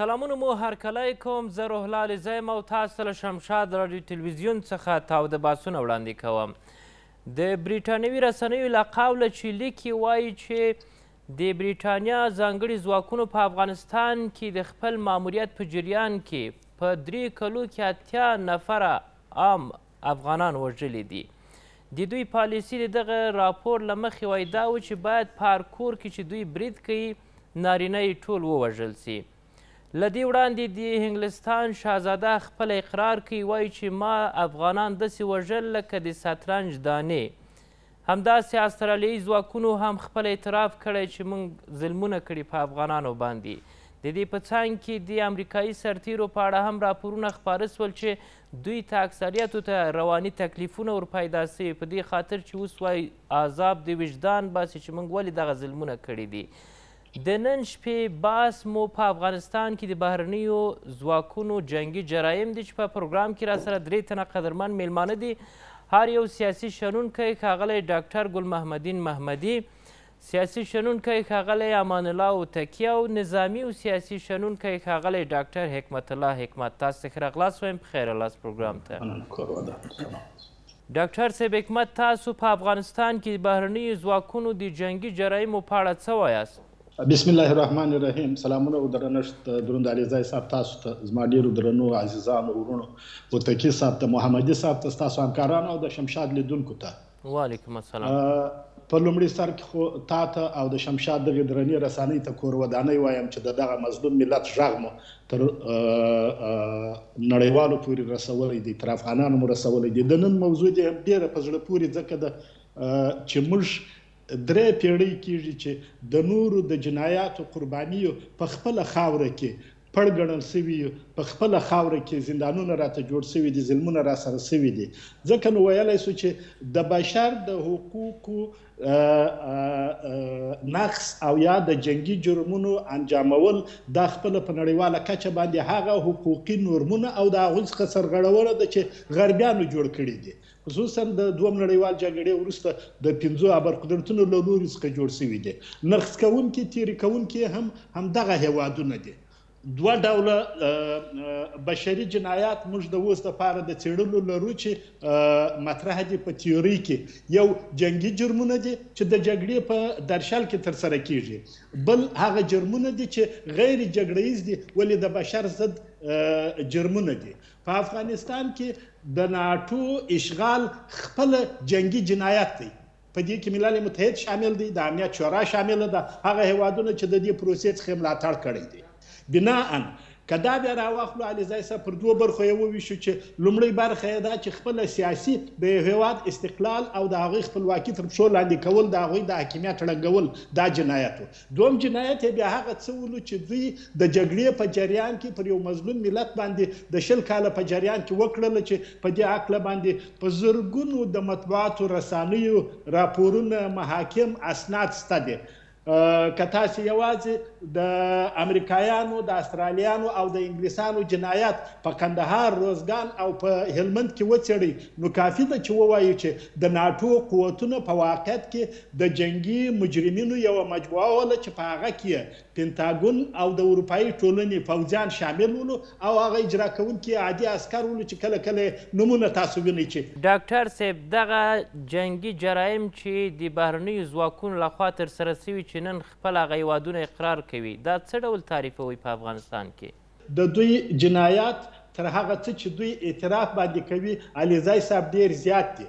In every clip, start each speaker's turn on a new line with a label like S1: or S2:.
S1: سلامونه مو هرکلی کوم زه روحلال زیم او تاسو له شمشاد راډیو تلویزیون څخه تاوده باسونه وړاندې کوم د بریټانوي رسنیو له قوله چې لیکي وایي چې د بریټانیا ځانګړي ځواکونو په افغانستان کې د خپل ماموریت په جریان کې په درې کلو کې اتیا نفره عام افغانان وژلي دي د دوی پالیسي د دغه راپور له مخې وایي دا و چې باید په هر کور کې چې دوی برید کوي نارینه یې ټول ووژل سي له دې وړاندې د انګلستان شهزاده خپل اقرار کوي وایي چې ما افغانان داسې وژل لکه د ساترنج دانې همداسې استرالیایي ځواکونو هم خپل اعتراف کړی چې موږ ظلمونه کړي په افغانانو باندې د دې په څنګ کې د امریکایي سرتیرو په اړه هم راپورونه خپاره سول چې دوی ته اکثریتو ته رواني تکلیفونه ورپیدا سوي په دې خاطر چې اوس وایي عذاب د وجدان باسي چې موږ ولې دغه ظلمونه کړي دي د نن شپې باس مو په افغانستان کې د بهرنیو ځواکونو جنگي جرایم دي چې په پروګرام کې را سره درې تنه قدرمن میلمانه دي هر یو سیاسي شنونکی ښاغلی ډاکټر ګل محمدین محمدي سیاسي شنونکی ښاغلی امان الله اوتکي او نظامي او سیاسي شنونکی ښاغلی ډاکټر حکمت الله حکمت تاسو ته ښه راغلاست وایم پخیر
S2: راغلاست پروګرام ته
S1: ډاکټر صاحب حکمت تاسو په افغانستان کې بهرنیو ځواکونو د جنګي جرایمو په اړه څه وایاست
S2: بسم الله الرحمن الرحیم سلامونه او درنښت دروند علیزای صاحب تاسو ته زما ډیرو درنو عزیزانو ورونو او تکي صاحب ته محمدي صاحب ته تاسو همکارانو او د شمشاد لیدونکو ته
S1: وعلیکم السلام
S2: په لومړي سر کې خو تا ته او د شمشاد د درنې رسانې ته کور ودانې وایم چې دغه مظلوم ملت ژغمو تر نړیوالو پورې رسولې دي تر افغانانو رسولې دي د نن موضوع دې ډیره په زړه پورې ځکه د چې موږ درې پیړۍ کېږي چې د نورو د جنایاتو قربانیو په خپل خاوره کې پړ ګڼل سوي په خپل خاوره کې زندانونه راته جوړ سوي دي ظلمونه را سره سوي دي ځکه نو ویلای سو چې د بشر د حقوقو نقص او یا د جنگي جرمونو انجامول د خپل په نړیواله کچه باندې هغه حقوقي نورمونه او د هغه څخه سرغړونه ده چې غربيانو جوړ کړی دي خصوصا د دوم نړیوال جګړې وروسته د پنځو ابرقدرتونو له لوري څخه جوړ شوی دی نرخ کوونکي تیری کوونکي هم هم دغه هوادونه دي دوه ډوله بشري جنایات موږ د اوس لپاره د چیړلو لرو چې مطرح دي په تیوري کې یو جنگي جرمونه دي چې د جګړې په درشل کې تر سره کیږي بل هغه جرمونه دي چې غیر جګړیز دي ولې د بشر ضد جرمونه دي په افغانستان کې د ناتو اشغال خپل جنگي جنایت دی په دې کې ملل متحد شامل دی د امنیت شورا شامل ده هغه هوادونه چې د دې پروسې څخه ملاتړ کړی دی بناء کدا بیا راواخلو علیزای صاحب پر دوه برخو یې وویشو چې لومړی برخه یې دا چې خپل سیاسي د هیواد استقلال او د هغې خپلواکي تر پښو لاندې کول د هغوی د حاکمیت ړنګول دا جنایت و دوم جنایت یې بیا هغه څه ولو چې دوی د جګړې په جریان کې پر یو مظلوم ملت باندې د شل کاله په جریان کې وکړله چې په دې عقله باندې په زرګونو د مطبوعاتو رسانیو راپورونه محاکم اسناد سته دي کتا سي یوازې د امریکایانو د استرالیانو او د انګلیسانو جنایات په کندهار روزګان او په هلمند کې وڅېړي نو کافي ده چې ووایو چې د ناتو قوتونو په واقعیت کې د جنگي مجرمینو یو مجموعه ولا چې په هغه کې پینتاګون او د اروپאי ټولنې فوجان شامل ول او هغه اجرا کوونکي عادي عسكر ول چې کله کله نمونه تاسو وینئ چې
S1: ډاکټر صاحب دغه جنگي جرایم چې د بهرنیو ځواکونو لخوا تر سره شوی چې چې نن خپل هغه هیوادونه اقرار کوي دا څه ډول تعریفوي په افغانستان کې
S2: د دوی جنایات تر هغه څه چې دوی اعتراف باندې کوي علیزای صاحب ډیر زیات دي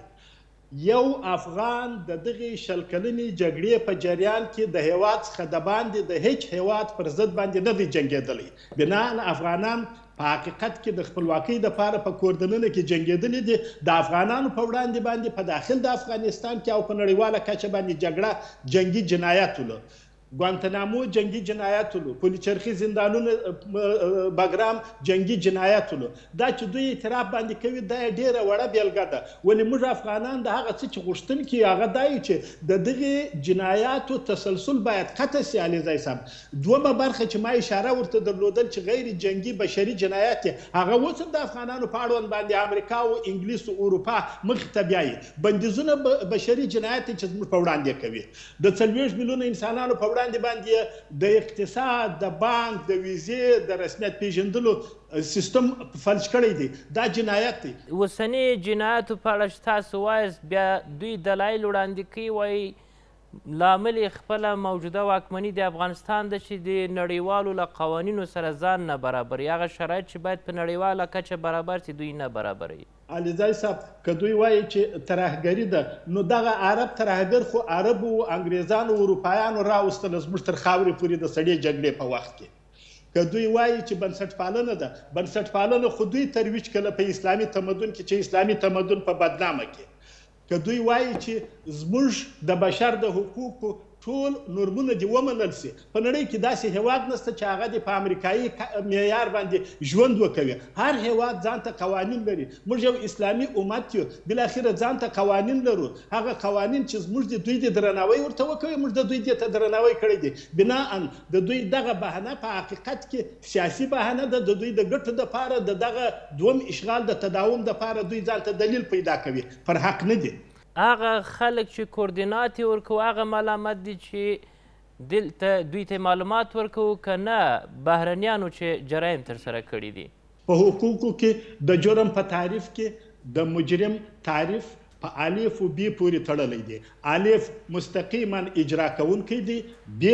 S2: یو افغان د دغه شلکلنې جګړې په جریان کې د هیواد څخه د باندې د هیڅ هیواد پر ضد باندې نه دی جنگیدلی بنا افغانان په حقیقت کې د خپلواکۍ د پاره په کوردننه کې جنگیدل دي د افغانانو په وړاندې باندې په داخل د افغانستان کې او په نړیواله کچه باندې جګړه جنگي جنایت ول ګوانتنامو جنگي جنایاتولو پولیچرخي زندانونه بګرام جنگي جنایاتولو دا چې دوی اعتراف باندې کوي دا ډیره وړه بیلګه ده ولې موږ افغانان د هغه څه چې غوښتل کې هغه دای چې د دغه جنایاتو تسلسل باید قطع سي علي زای صاحب دومره برخه چې ما اشاره ورته درلودل چې غیر جنگي بشري جنایات هغه اوس د افغانانو په اړه باندې امریکا او انګلیس او اروپا مخ ته بیاي بندیزونه بشري جنایات چې موږ په وړاندې کوي د 30 میلیونه انسانانو په وړاندې باندې د اقتصاد د بانک د ویزې د رسمیت پیژندلو سیستم فلج کړی دی دا جنایت دی
S1: وسنی جنایت په اړه تاسو وایس بیا دوی دلایل وړاندې کوي وایي لامل خپل موجوده واکمنی د افغانستان د چې د نړیوالو له قوانینو سره ځان نه برابر هغه شرایط چې باید په نړیواله کچه برابر سي دوی نه برابري
S2: علیزای صاحب که دوی وایي چې ترهګری ده نو دغه عرب ترهګر خو عرب او انګریزان او اروپایانو راوستل زموږ تر خاورې پورې د سړې جګړې په وخت کې که دوی وایي چې بنسټ پالنه ده بنسټ پالنه خو دوی ترویج کله په اسلامي تمدن کې چې اسلامي تمدن په بدنامه کې که دوی وایي چې زموږ د بشر د حقوقو ټول نورمونه دي ومنل سي په نړۍ کې داسې هواد نشته چې هغه د په امریکایي معیار باندې ژوند وکوي هر هواد ځانته قوانین لري موږ یو اسلامي امت یو بل اخر ځانته قوانین لرو هغه قوانین چې موږ د دوی د درناوي ورته وکوي موږ د دوی د درناوي کړی دي بنا ان د دوی دغه بهانه په حقیقت کې سیاسي بهانه ده د دوی د ګټو د پاره د دغه دوم اشغال د تداوم د پاره دوی ځانته دلیل پیدا کوي پر حق نه دي
S1: هغه خلک چې کوردینات یې ورکوو هغه ملامت دي چې دلته دوی ته معلومات ورکوو که نه بهرنیانو چې جرایم ترسره کړي دي
S2: په حقوقو کې د جرم په تعریف کې د مجرم تعریف په الف او ب پورې تړلی دی الف مستقیما اجرا کوونکی دی ب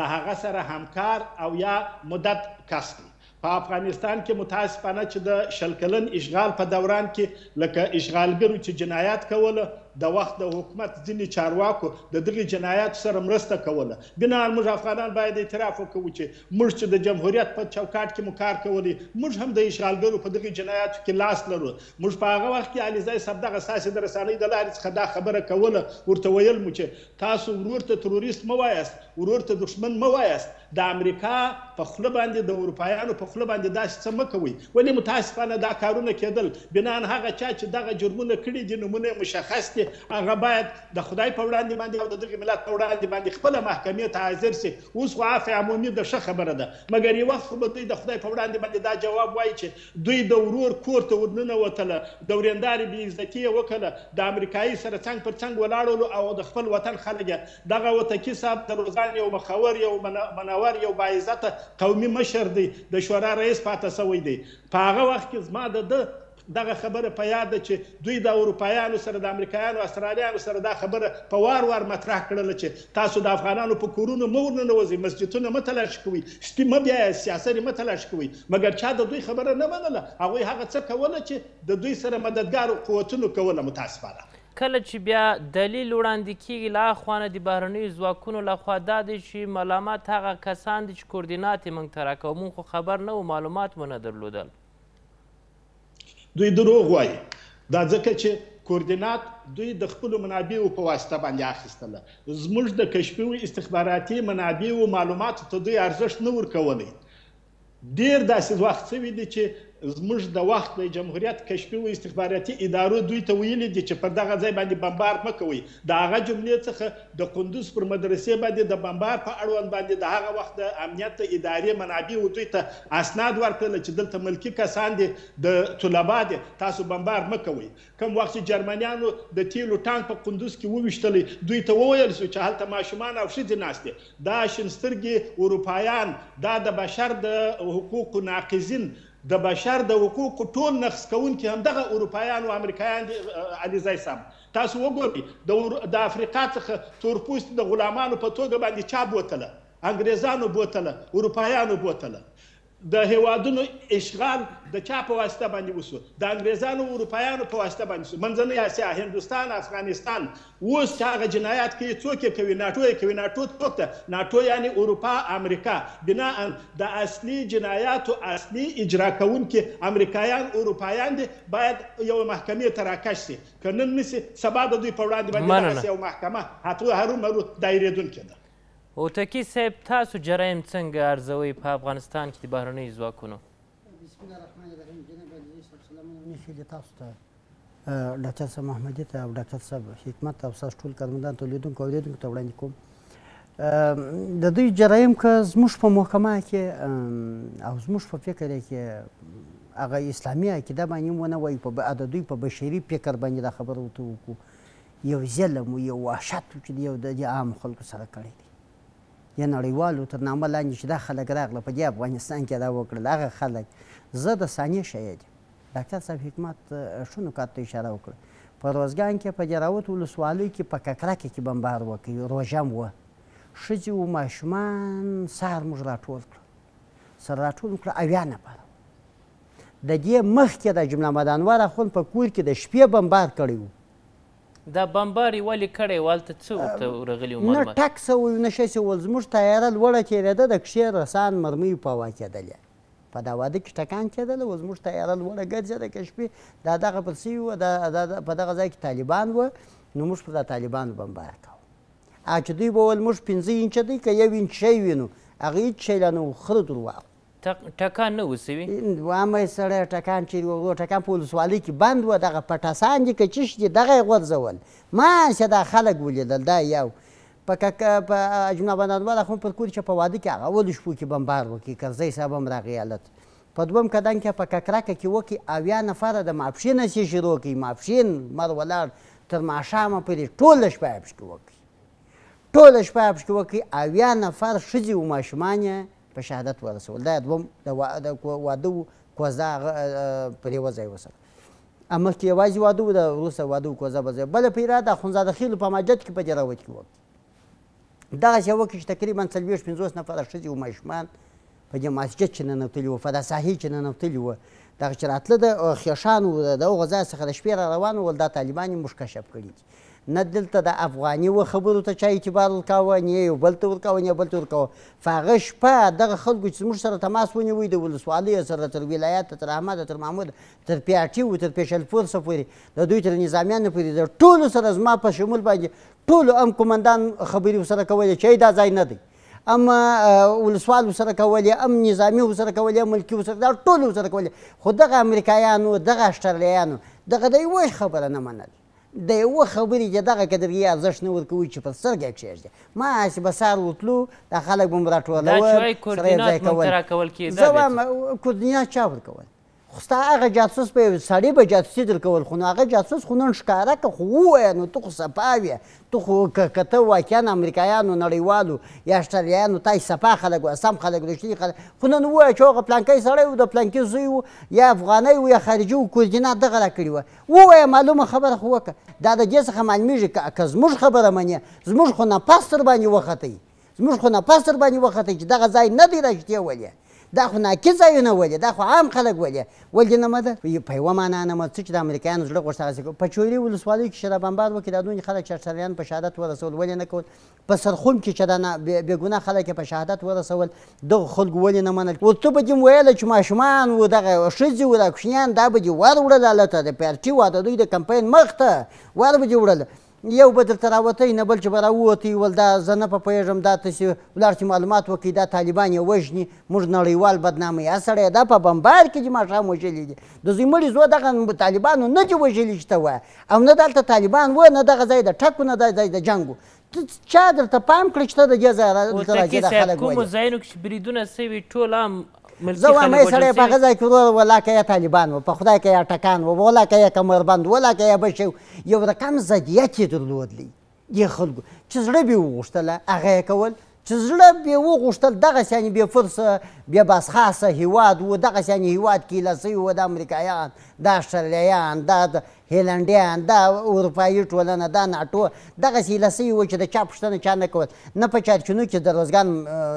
S2: د هغه سره همکار او یا مدد کس دی په افغانستان کې متاسفانه چې د شلکلن اشغال په دوران کې لکه اشغالګرو چې جنایات کوله د وخت د حکومت ځینې چارواکو د دغه جنایات سره مرسته کوله بنا موږ افغانان باید اعتراف وکړو چې موږ چې د جمهوریت په چوکاټ کې مو کار کولی موږ هم د اشغالګرو په دغه جنایاتو کې لاس لرو موږ په هغه وخت کې علیزای صاحب دغه ساسي د رسنۍ د لارې څخه دا خبره کوله ورته ویل مو چې تاسو ورور ته تروریست مو وایست ورور ته دښمن مو وایست د امریکا په خوله باندې د اروپایانو په خوله باندې داسې څه مکوي ولې متاسفانه دا کارونه کېدل بنا ان هغه چا چې دغه جرمونه کړي دي نمونه مشخص دي هغه باید د خدای په وړاندې باندې او د دغه ملت په وړاندې باندې خپل محکمې ته حاضر شي اوس خو عفو عمومي د ښه خبره ده مګر یو وخت خو به دوی د خدای په وړاندې باندې دا جواب وایي چې دوی د ورور کور ته ورننوتله د ورنداري بې عزتي یې وکړه د امریکایي سره څنګ پر څنګ ولاړل او د خپل وطن خلک دغه وتکی صاحب د روزان یو مخور یو منور یو باعزته قومي مشر دی د شورا رئیس پاتې سوی دی په هغه وخت کې زما د ده دغه خبره په یاد ده چې دوی د اروپایانو سره د امریکایانو استرالیانو سره دا خبره په وار وار مطرح کړله چې تاسو د افغانانو په کورونو مو ورننوځئ مسجدونه مه تلاش کوئ شپې مه بیایه سیاسرې مه تلاش کوئ مګر چا د دوی خبره نه منله هغوی هغه څه کوله چې د دوی سره مددګارو قوتونو کوله متاسفانه
S1: کله چې بیا دلیل وړاندې کیږي له هغه خوا نه د بهرنیو ځواکونو لخوا دا دی چې ملامت هغه کسان دي چې کوردینات یې موږ ته راکوه موږ خو خبر نه و معلومات مو نه درلودل
S2: دوی دروغ وایي دا ځکه چې کوردینات دوی د خپل منابعو په واسطه باندې اخیستله زموږ د کشفي استخباراتي منابعو معلومات ته دوی ارزښت نه ورکولای ډیر داسې وخت شوی دی چې زموږ د وخت د جمهوریت کشفي او استخباراتي ادارو دوی ته ویلي دي چې پر دغه ځای باندې بمبار مکوي د هغه جملې څخه د قندوز پر مدرسې باندې د بمبار په اړوند باندې د هغه وخت د امنیت ادارې منابع او دوی ته اسناد ورکړل چې دلته ملکی کسان دي د طلبه دي تاسو بمبار مکوي کوم وخت جرمنیانو د تیلو ټانک په قندوز کې وویشتل دوی ته وویل شو چې هلته ماشومان او ښځې ناشته دا شنسترګي اروپایان دا د بشر د حقوقو ناقضین د بشر د حقوقو ټول نقص کوونکي هم دغه اروپایان او امریکایان دي علیزای صاحب تاسو وګورئ د افریقا څخه تورپوست د غلامانو په توګه باندې چا بوتله انګریزانو بوتله اروپایانو بوتله د هوادونو اشغال د چا په واسطه باندې وسو د انګريزانو اروپایانو په واسطه باندې وسو منځنۍ اسیا هندستان افغانستان اوس هغه جنایات کوي څوک کوي ناتو کوي ناتو څوک ته ناتو یعنی اروپا امریکا بنا د اصلي جنایاتو اصلي اجرا کوونکي امریکایان اروپایان دي باید یو محکمې تراکش شي کنن نسی سبا د دوی په وړاندې باندې یو محکمه هاتو هرو مرو دایره دونکي ده
S1: هوتکی صاحب تاسو جرایم څنګه ارزوئ په افغانستان کې د بهرنیو ځواکونو
S3: بسم الله الرحمن الرحیم جناب عزیز صاحب سلامونه شي تاسو ته ډاکټر صاحب محمدي ته او ډاکټر صاحب حکمت او ساس ټول کارمندان ته لیدونکو اوریدونکو ته وړاندې کوم د دوی جرایم که زموږ په محکمه کې او زموږ په فکر کې هغه اسلامي عقیده باندې ونه وایي په دوی په بشري فکر باندې دا خبره ورته وکړو یو ظلم یو وحشت چې یو د عام خلکو سره کړی یا نړیوالو تر نامه لاندې چې دا خلک راغله په دې افغانستان کې دا وکړل هغه خلک زه د ثانیې شی یم ډاکټر صاحب حکمت ښه نکات ته اشاره وکړه په روزګان کې په جراوت ولسوالۍ کې په ککرکه کې بمبار وکړ روژه م وه ښځې و ماشومان سهار موږ راټول کړل سره راټول کړه اویا نفره د دې مخکې د جمله مدانوار اخوند په کور کې د شپې بمبار کړی و
S1: دا بمبار یې ولې کړی و هلته څه ورته راغلي نه ټک
S3: څه ویو نه شی څه ویل زموږ تیاره لوړه تېرېده د کښې رسان مرمیو په واچېدلې په دا واده کې ټکان کېدل و زموږ تیاره لوړه ګرځېده که شپې دا دغه پر سوي وه په دغه ځای کې طالبان وه نو موږ په دا طالبانو بمبار کوو هغه چې دوی به ویل موږ پنځه انچه دی که یو انچ شی وینو هغه هېڅ شی لا نه و خره درواغ
S1: ټکان نه وسوي
S3: وامه سړی ټکان چې وغو ټکان په ولسوالۍ کې بند و دغه پټاسان دي که چش دي دغه یې غورځول ما چې دا خلک ولیدل دا یو په کاکا په جناب اندوال خو پر کور چې په واده کې هغه ول شپو کې بمبار وکړي کرزی صاحب هم راغی حالت په دوم کدان کې په ککراکه کې وکړي اویا نفره د ماپښین سي شروع کړي ماپښین مر ولاړ تر ماښامه پورې ټوله شپه پښکې وکړي ټوله شپه پښکې وکړي اویا نفر ښځې او ماشومان یې په شهادت ورسول دا دوم د واده کوزا پرې وځای وسره اما کې یوازې واده و د روسه واده کوزا بځای بل په اراده اخوندزاده خیل په ماجد کې په جراوت کې و دغه یو کې تقریبا 40 50 نفر شته او ماشمان په دې مسجد چې ننوتلی و په دا ساحې چې ننوتلی و دغه چې راتله د خیشان و د غزا څخه د شپې را روان ول دا طالبان یې مشکشف کړي دي نه دلته د افغاني و خبرو ته چا اعتبار ورکاوه نه یو بل ته ورکاوه نه بل ته ورکاوه په هغه شپه دغه خلکو چې زموږ سره تماس ونیوی د ولسوالۍ سره تر ولایاته تر احمده تر محمود تر پیاټیو تر پیشلفورسه پورې د دوی تر نظامیانو پورې د ټولو سره زما په شمول باندې ټولو ام قمندان خبرې ورسره کولې چې دا ځای نه دی ام ولسوال وسره کولې ام نظامی وسره کولې ملکی وسره دا ټول وسره کولې خو دغه امریکایانو دغه اشترالیانو دغه د یوه خبره نه منله د یو خبرې چې دغه قدرګي ارزښت نه ورکوي چې په سترګه کښېږدي ما هسې به سهار وتلو دا خلک به م راټولول سره یې ځای کول زه وایم کوردینات چا ورکول خو ستا هغه جاسوس به سړی به جاسوسي در کول خو نو هغه جاسوس خو نن ښکاره که خو ووایه نو ته خو سپا وې ته خو که ته واقعا امریکایانو نړیوالو یا اشتریایانو تای سپا خلک وه سم خلک رښتیني خلک خو نن ووایه چې هغه پلانکی سړی و د پلانکي زوی و یا افغانی و یا خارجي و کوردینات دغه را کړې وه ووایه معلومه خبره خو وکړه دا د دې څخه معلومیږي که زموږ خبره منې زموږ خو نفس در باندې وختئ زموږ خو نفس در باندې وختئ چې دغه ځای نه دی رښتیا ولې دا خو ناقي ځایونه ولې دا خو عام خلک ولې ولې نه مده په یوه معنا نه مده څه چې د امریکایانو زړه غوښته هغسې په چوري ولسوالۍ کې شراب انبار وکړي دا دونې خلک چرچریان په شهادت ورسول ولې نه کول په سرخوم کې چې دا بېګناه خلک یې په شهادت ورسول دغو خلکو ولې نه منل اوس ته به دې ویله چې ماشومان و دغه ښځې و دا کوچنیان دا به دې ور وړل هلته د پارټي واده دوی د کمپاین مخ ته ور به دې وړل یو به درته راوتی نه بل چې به راووتی ول دا زه نه په پوهېږم دا تاسې ولاړ چې معلومات وکړي دا طالبان یې وژني موږ نړیوال بدناموي هغه سړی دا په بمبار کې چې ماښام وژلی دی د زوی مړي زوی دغه طالبانو نه دي وژلي چې ته وایه او نه دلته طالبان و نه دغه ځای د ټکو نه دا ځای د جنګ چا درته پام کړی چې ته د دې ځای خلک کومو
S1: ځایونو کې چې بریدونه سوي ټول هم زه وایم ای سړی په هغه ځای کې
S3: وروره ولا که یې طالبان و په خدای که یې ټکان و ولا که یې کمربند ولا که یې بشی یو رقم ضدیت یې درلودلی دې خلکو چې زړه به یې وغوښتله هغه یې کول چې زړه بې وغوښتل دغسې یعنې بې فرصه بې بسخاصه هیواد و دغسې یعنې هیواد کې ایله سوي و د امریکایان دا اسټرالیایان دا د هیلنډیان دا اروپایي ټولنه دا ناټو دغسې ایله سوي و چې د چا پوښتنه چا نه کول نه په چارچینو کې د روزګان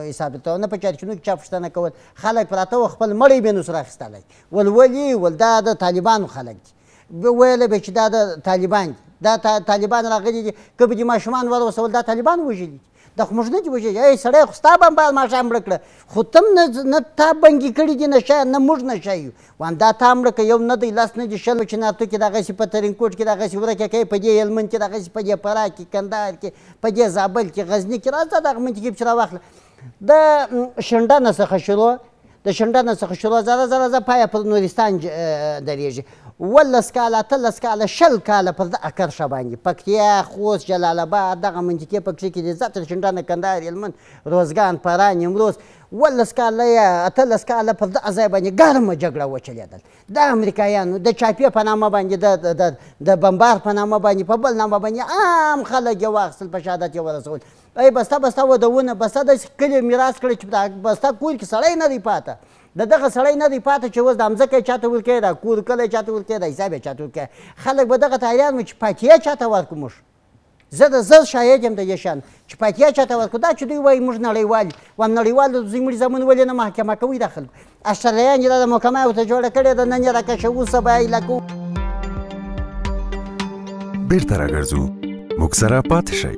S3: حسابته نه په چارچینو کې چا پوښتنه کول خلک پراته و خپل مړی بې نسره اخیستلی ول ولې ول دا د طالبانو خلک دي ویلی به چې دا د طالبان دي دا طالبان راغلي دي که به دې ماشومان ور وسول دا طالبان وژلي دي دا خو موږ نه دي وژلي ای سړی خو ستا بمبال ماښام مړه کړه خو ته نه نه تا بنګي کړي دي نه شاید نه موږ نه شایو وان دا تا مړه که یو نه دی لس نه دي شل چې ناتو کې دغسې په ترینکوټ کې دغسې ورکه کوي په دې هلمند کې دغسې په دې فراه کې کندهار کې په دې زابل کې غزني کې راځه دغه منطقې چې راواخله د شنډه نه څخه شروع د شنډه نه څخه شروع زره زره زه پایه پر نورستان درېږي ولس کاله اتلس کاله شل کاله پر دغه کرښه باندې پکتیا خوست جلال آباد دغه منطقې په کښې کې دي زه تر شینډانه کندهار هلمند روزګان فران نیمروز ولس کاله یا اتلس کاله پر دغه ځای باندې ګرمه جګړه وچلېدل د امریکایانو د چاپې په نامه باندې د د بمبار په نامه باندې په بل نامه باندې عام خلک یې واخیستل په شهادت یې ورسول ای بسته بسته ودونه بسته د کلي میراث کړی چې بسته کور کې سړی نه دی پاته د دغه سړی نه دی پاته چې اوس دا مځکه یې چاته ورکړې دا کور کلی چاته ورکړې دا حساب یې چاته ورکړی خلک به دغه ته حیران وو چې پاتیه چاته ورکړو موږ زه د زه شاهد یم د دې شیانو چې پاتیه چاته ورکړو دا چې دوی وایي موږ نړیوال وایم نړیوال دوی موږ زمون ولې نه محکمه کوي دا خلک اشتریان یې دا د محکمه ورته جوړه کړې ده نن یې راکشوو سبا یې لکو
S4: بیرته راګرځو موږ سره پاتې شئ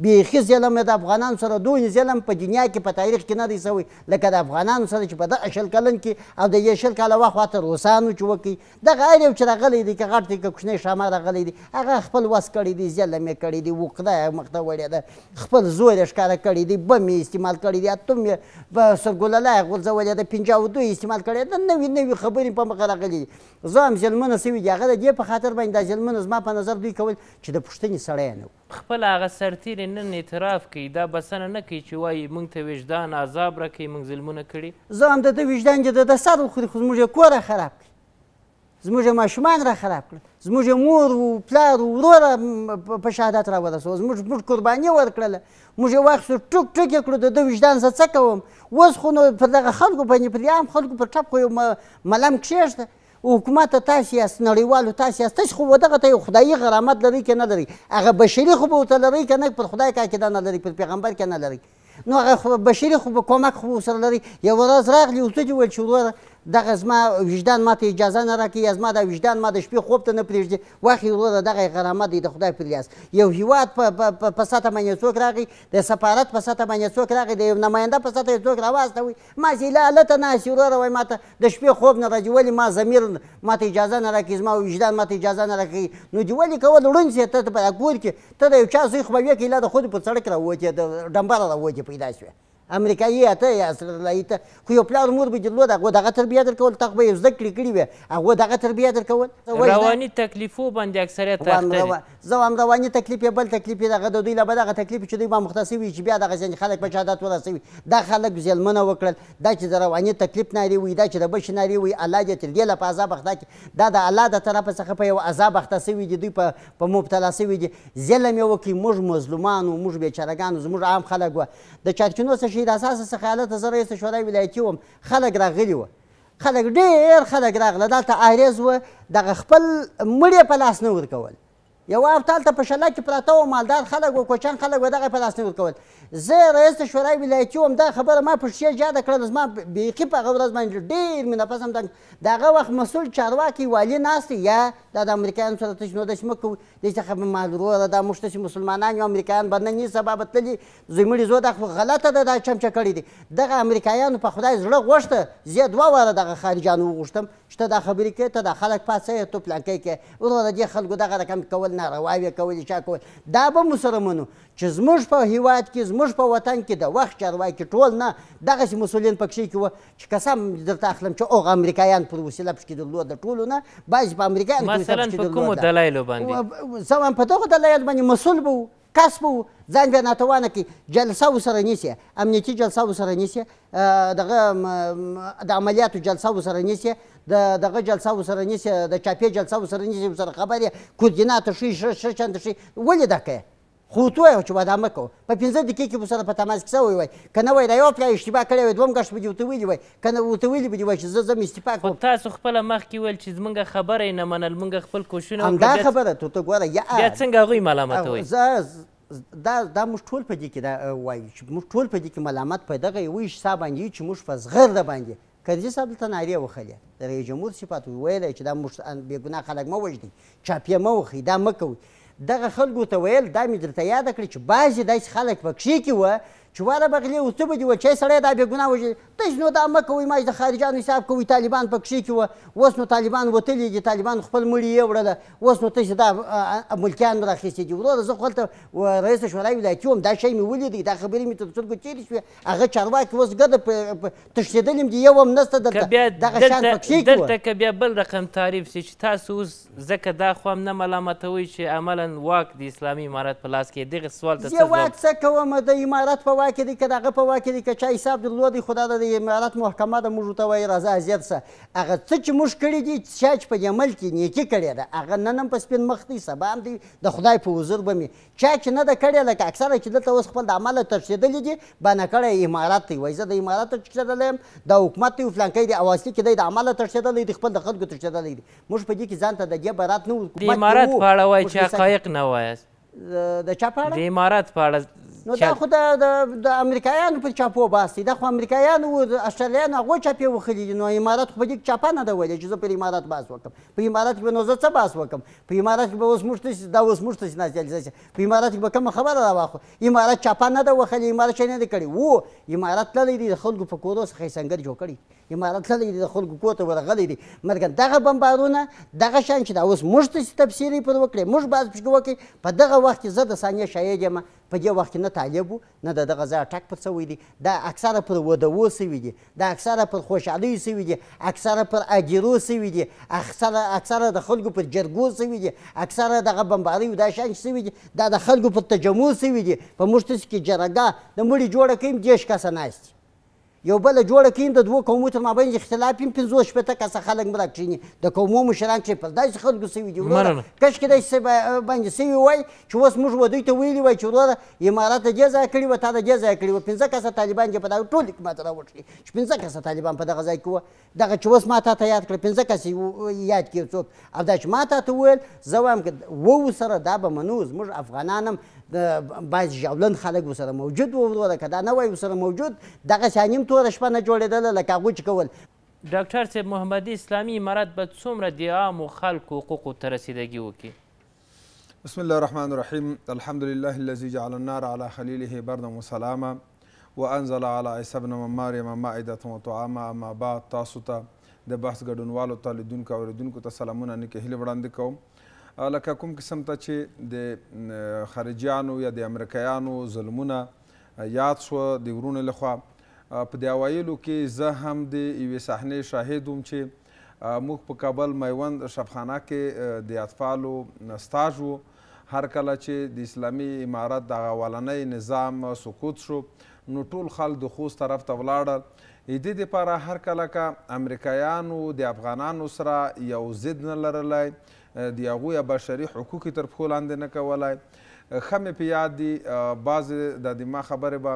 S3: بیخي ظلم د افغانانو سره دوی ظلم په دنیا کې په تاریخ کې نه دی سوی لکه د افغانانو سره چې په دغه شل کلن کې او د یې شل کاله وخت خواته روسانو چې وکړي دغه هر یو چې راغلی دی که غټ دی که کوچنی شامه راغلی دی هغه خپل وس کړی دی ظلم یې کړی دی وقده یې مخته وړې ده خپل زوی یې ښکاره کړی دی بم یې استعمال کړی دی اتوم یې په سرګلاله یې غورځولې ده پنجاو دوی استعمال کړی ده نوي نوي خبرې په مخه راغلي دي زه هم ظلمونه سوي دي هغه د دې په خاطر باندې دا ظلمونه زما په نظر دوی کول چې د پوښتنې سړی نه و
S1: خپل هغه سرتیري نن اعتراف کوي دا بسنه نه کوي چې وایي موږ ته وجدان عذاب راکوي موږ ظلمونه کړي
S3: زه هم د ده وجدان کې د ده سر وخوري خو زموږ یې کور را خراب کړي زموږ یې ماشومان را خراب کړل زموږ یې مور و پلار و ورور په شهادت را ورسول زموږ موږ قرباني ورکړله موږ یې واخیستو ټوک ټوک یې کړو د ده وجدان زه څه کوم اوس خو نو پر دغه خلکو په نې پر عام خلکو پر ټپ خو یو ملم کښېږده حکومت تاسې یاست نړیوالو تاسې یاست تاسې خو دغه ته یو خدایي غرامت لرئ که نه لرئ هغه بشري خو به ورته لرئ که نه پر خدای که عقیده نه لرئ پر پیغمبر که نه لرئ نو هغه بشري خو به کمک خو ورسره لرئ یوه ورځ راغلي ورته وویل چې وروره دغه زما وجدان ماته اجازه نه راکوي زما دا وجدان ما د شپې خوب ته نه پرېږدي وخت وروره دغه غرامه دی د خدای په لیاس یو هیواد په سطحه باندې څوک راغی د سفارت په سطحه باندې څوک راغی د یو نماینده په سطحه یې څوک راواستوي ما زیله هلته ناست وروره وایي ماته د شپې خوب نه راځي ولې ما ضمیر ماته اجازه نه راکوي زما وجدان ماته اجازه نه راکوي نو دې ولې کول ړوند سې ته په کور کې ته د یو چا زوی خو به وې که ایله د خودې په سړک راووتې د ډمبره راووتې پیدا شوې امریکایي اته یا اسرائیلایي ته خو یو پلار مور به درلود هغو دغه تربیه درکول تا خو به یې زده کړې کړي وې هغو دغه تربیه درکول
S1: رواني تکلیفو باندې اکثریت اختري
S3: زه وایم رواني تکلیف یې بل تکلیف یې دغه د دوی له به دغه تکلیف چې دوی به مختصي وي چې بیا دغه ځینې خلک په شهادت ورسوي دا خلک زیلمنه وکړل دا چې د رواني تکلیف نارې وي دا چې د بشې نارې وي الله دې تر دې له په عذاب اخته کړي دا د الله د طرفه څخه په یو عذاب اخته سوي دي دوی په مبتلا سوي دي ظلم یې وکړي موږ مظلومانو موږ بېچارهګانو زموږ عام خلک وه د چاتکینو څه شهید اساس سخالت زه رئیس شورای ولایتي وم خلک راغلي وه خلک ډېر خلک راغله دلته آریز وه دغه خپل مړې په لاس نه ورکول یو ابتال ته په شله کې پراته و مالدار خلک و کوچیان خلک و دغه په لاس نه ورکول زه رئیس د شورای ولایتي وم دا خبره ما په شیه یاده کړه زما بیخي په هغه ورځ باندې ډېر مې نفس هم دنګ د هغه وخت مسؤل چارواکي والي ناست یا دا د امریکایانو سره تشنو داسې مه کوو دې څخه ما وروره دا موږ چې مسلمانان یو امریکایان به نن سبا به تللي زموږ زو دا خو غلطه ده دا چمچه کړې دي دغه امریکایانو په خدای زړه غوښته زه دوه واره دغه خارجیان وغوښتم چې ته دا خبرې کوې ته دا خلک پاڅه ته پلانکۍ کې وروره دې خلکو دغه رقم کول ناروا وې کولې چا کول دا به مو سره منو چې زموږ په هیواد کې زموږ په وطن کې د وخت چارواکي ټول نه دغسې مسولین پکښې کې وه چې قسم درته اخلم چې هغه امریکایان پر وسیله پکښې درلود د ټولو نه بعضې په امریکایان مثلا په کومو دلایلو باندې سم په دغو دلایلو باندې مسول به وو کس به ځان بیا ناتوانه کې جلسه ورسره نیسي امنیتي جلسه ورسره نیسي دغه د عملیاتو جلسه ورسره نیسي د دغه جلسه ورسره نیسي د چاپې جلسه ورسره نیسي ورسره خبرې کوردیناته ښي ښه چنده ښي ولې دا کوي خو تو وایو چې واده مه کوه په پنځه دقیقې کې به سره په تماس کې سوی وای که نه وای دا یو پلار اشتباه کړی وای دوم ګشت به دې ورته ویلي وای که نه ورته ویلي به دې وای چې زه ځم استعفا کوم
S1: تاسو خپله مخکې ویل چې زموږ خبره یې نه منل موږ خپل کوشونه همدا
S3: خبره تو ته ګوره یا بیا څنګه
S1: هغوی ملامتوئ
S3: زه دا دا موږ ټول په دې کې دا وایو چې موږ ټول په دې کې ملامت په دغه یوه اجسا باندې چې موږ په زغرده باندې کرزي صاحب دلته نارې وخلې د رئیس جمهور صفات ویلی چې دا موږ بېګناه خلک مه وژنئ چاپیه مه وخئ دا مه کوئ دغه خلکو ته ویل دا مې درته یاده کړې چې بعضې داسې خلک پکښې کې وه چې واله بغلې او څه به دي وه چې سړی دا بېګناه وژلي تاسې نو دا مه کوئ ماش د خارجانو حساب کوئ طالبان په کښې کې وه اوس نو طالبان وتلي دي طالبان خپل مړي یې وړله اوس نو تاسې دا ملکیان مې راخیستي دي وروره زه خو هلته رئیس شورا ولایتي وم دا شی مې ولیدی دا خبرې مې تر سترګو تېرې شوې هغه چارواکي اوس ګرده تښتېدلي م دي یو هم نشته دلته دغه شان په کښې کې دلته
S1: که بیا بل رقم تعریف شي چې تاسو اوس ځکه دا خو هم نه ملامتوئ چې عملا واک د اسلامي امارت په لاس کې دغه سوال ته زه واک
S3: څه کوم د امارت په واک دی که دغه په واک دی که چا حساب درلودی خو دا د امارات محکمه ده موږ ورته وایي راځه ازیت سه هغه څه چې موږ کړي دي چا چې په دې ملک کې نیکي کړې ده هغه نن هم په سپین مخ دی سبا هم دی د خدای په حضور به مې چا چې نه ده کړې لکه اکثره چې دلته اوس خپل د عمله تښتېدلي دي بنا کړی امارات دی وایي زه د امارات تښتېدلی یم د حکومت دی فلانکی دی اواسلي کې دی د عمله تښتېدلی دی خپل د خلکو تښتېدلی دی موږ په دې کې ځان ته د دې برات نه د امارات په اړه وایي چې حقایق نه وایاست د چا په اړه د
S1: امارات په اړه نو دا خو
S3: د امریکایانو پر چاپو باسي دا خو امریکایانو او استرالیانو هغوی چاپې وخلي دي نو امارات خو په دې کې چاپه نه ده ویلې چې زه پر امارات بحث وکړم په امارات کې به نو زه څه بحث وکړم په امارات کې به اوس موږ تاسې دا اوس موږ تاسې ناستېلې په امارات کې به کومه خبره راواخلو امارات چاپه نه ده وخلي امارات شی نه دی کړی و امارات تللی دی د خلکو په کورو څخه یې سنګر جوړ کړي امارات تللی دی د خلکو کور ته ورغلی دی مګر دغه بمبارونه دغه شان چې دا اوس موږ تاسې تفسیر یې پر وکړې موږ بحث پکې وکړې په دغه وخت کې زه د ثانیې شاید یم په دې وخت کې نه طالب و نه د دغه ځای اټک پر سوی دی دا اکثره پر ودوو سوي دي دا اکثره پر خوشحالیو سوي دي اکثره پر اجرو سوي دي اکثره اکثره د خلکو پر جرګو سوي دي اکثره دغه بمباریو دا شان سوي دي دا د خلکو پر تجمع سوي دي په موږ کې جرګه د مړي جوړه کيم دیش کسه ناست یو بل جوړه کین د دوو قومو تر مابین اختلاف هم 50 شپته کس خلک مرګ چینی د قومو مشران چې په داسې خلکو سوي دی ورونه کش کې داسې باندې سوي وای چې اوس موږ ودی ته ویلی وای چې ورونه امارات د جزا کړی و تا د جزا کړی و 15 کس طالبان چې په دا ټول حکومت راوړي چې 15 کس طالبان په دغه ځای کې و دغه چې اوس ما ته ته یاد کړ 15 کس یاد کې څوک او دا چې ما ته ته ویل زوام کې و سره دا به منوز موږ افغانانم د باید ژاولن خلک ورسره موجود وو وروره که دا نه وای ورسره موجود دغسې نیم توره شپه نه
S1: جوړېدله لکه هغوی چې کول ډاکټر صاحب محمدي اسلامي امارت به څومره د عامو خلکو حقوقو ته رسیدګي وکړي
S4: بسم الله الرحمن الرحيم الحمد لله الذي جعل النار على خليله بردا وسلاما وانزل على عيسى ابن مريم مائده وطعاما اما بعد تاسو ته د بحث ګډونوالو ته لیدونکو او اوریدونکو ته سلامونه نیکې هیلې وړاندې کوم لکه کوم قسم ته چې د خارجیانو یا د امریکایانو ظلمونه یاد شوه د ورونو لخوا په د اوایلو کې زه هم د یوې صحنې شاهد وم چې موږ په کابل میوند شفخانه کې د اطفالو ستاج وو هر کله چې د اسلامي امارت د اولنۍ نظام سقوط شو نو ټول خلک د خوست طرف ته ولاړل د دې دپاره هر کله که امریکایانو د افغانانو سره یو ضد نه لرلی د هغوی بشري حقوق تر پښو لاندې نه کولای خمه په یاد دي بعض د دما خبره به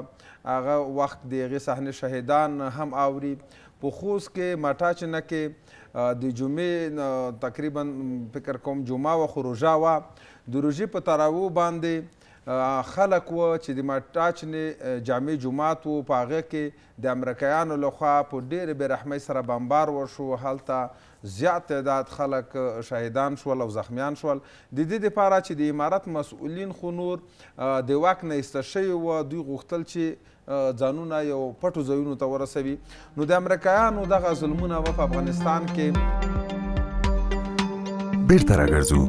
S4: هغه وخت د هغې صحنې شهیدان هم اوري په خوست کې ماټا چې نه کې د جمعې تقریبا فکر کوم جمعه وه خو روژه وه د روژې په تراوو باندې خلک و چې د ماټاچنې جامع جماعت و په هغه کې د امریکایانو لخوا په ډېرې بېرحمۍ سره بمبار وشو هلته زیات تعداد خلک شهیدان شول او زخمیان شول د دې دپاره چې د امارت مسؤلین خو نور د واک نه ایسته شوي وه دوی غوښتل چې ځانونه یو پټو ځایونو ته ورسوي نو د امریکایانو دغه ظلمونه و په افغانستان کې بیرته راګرځو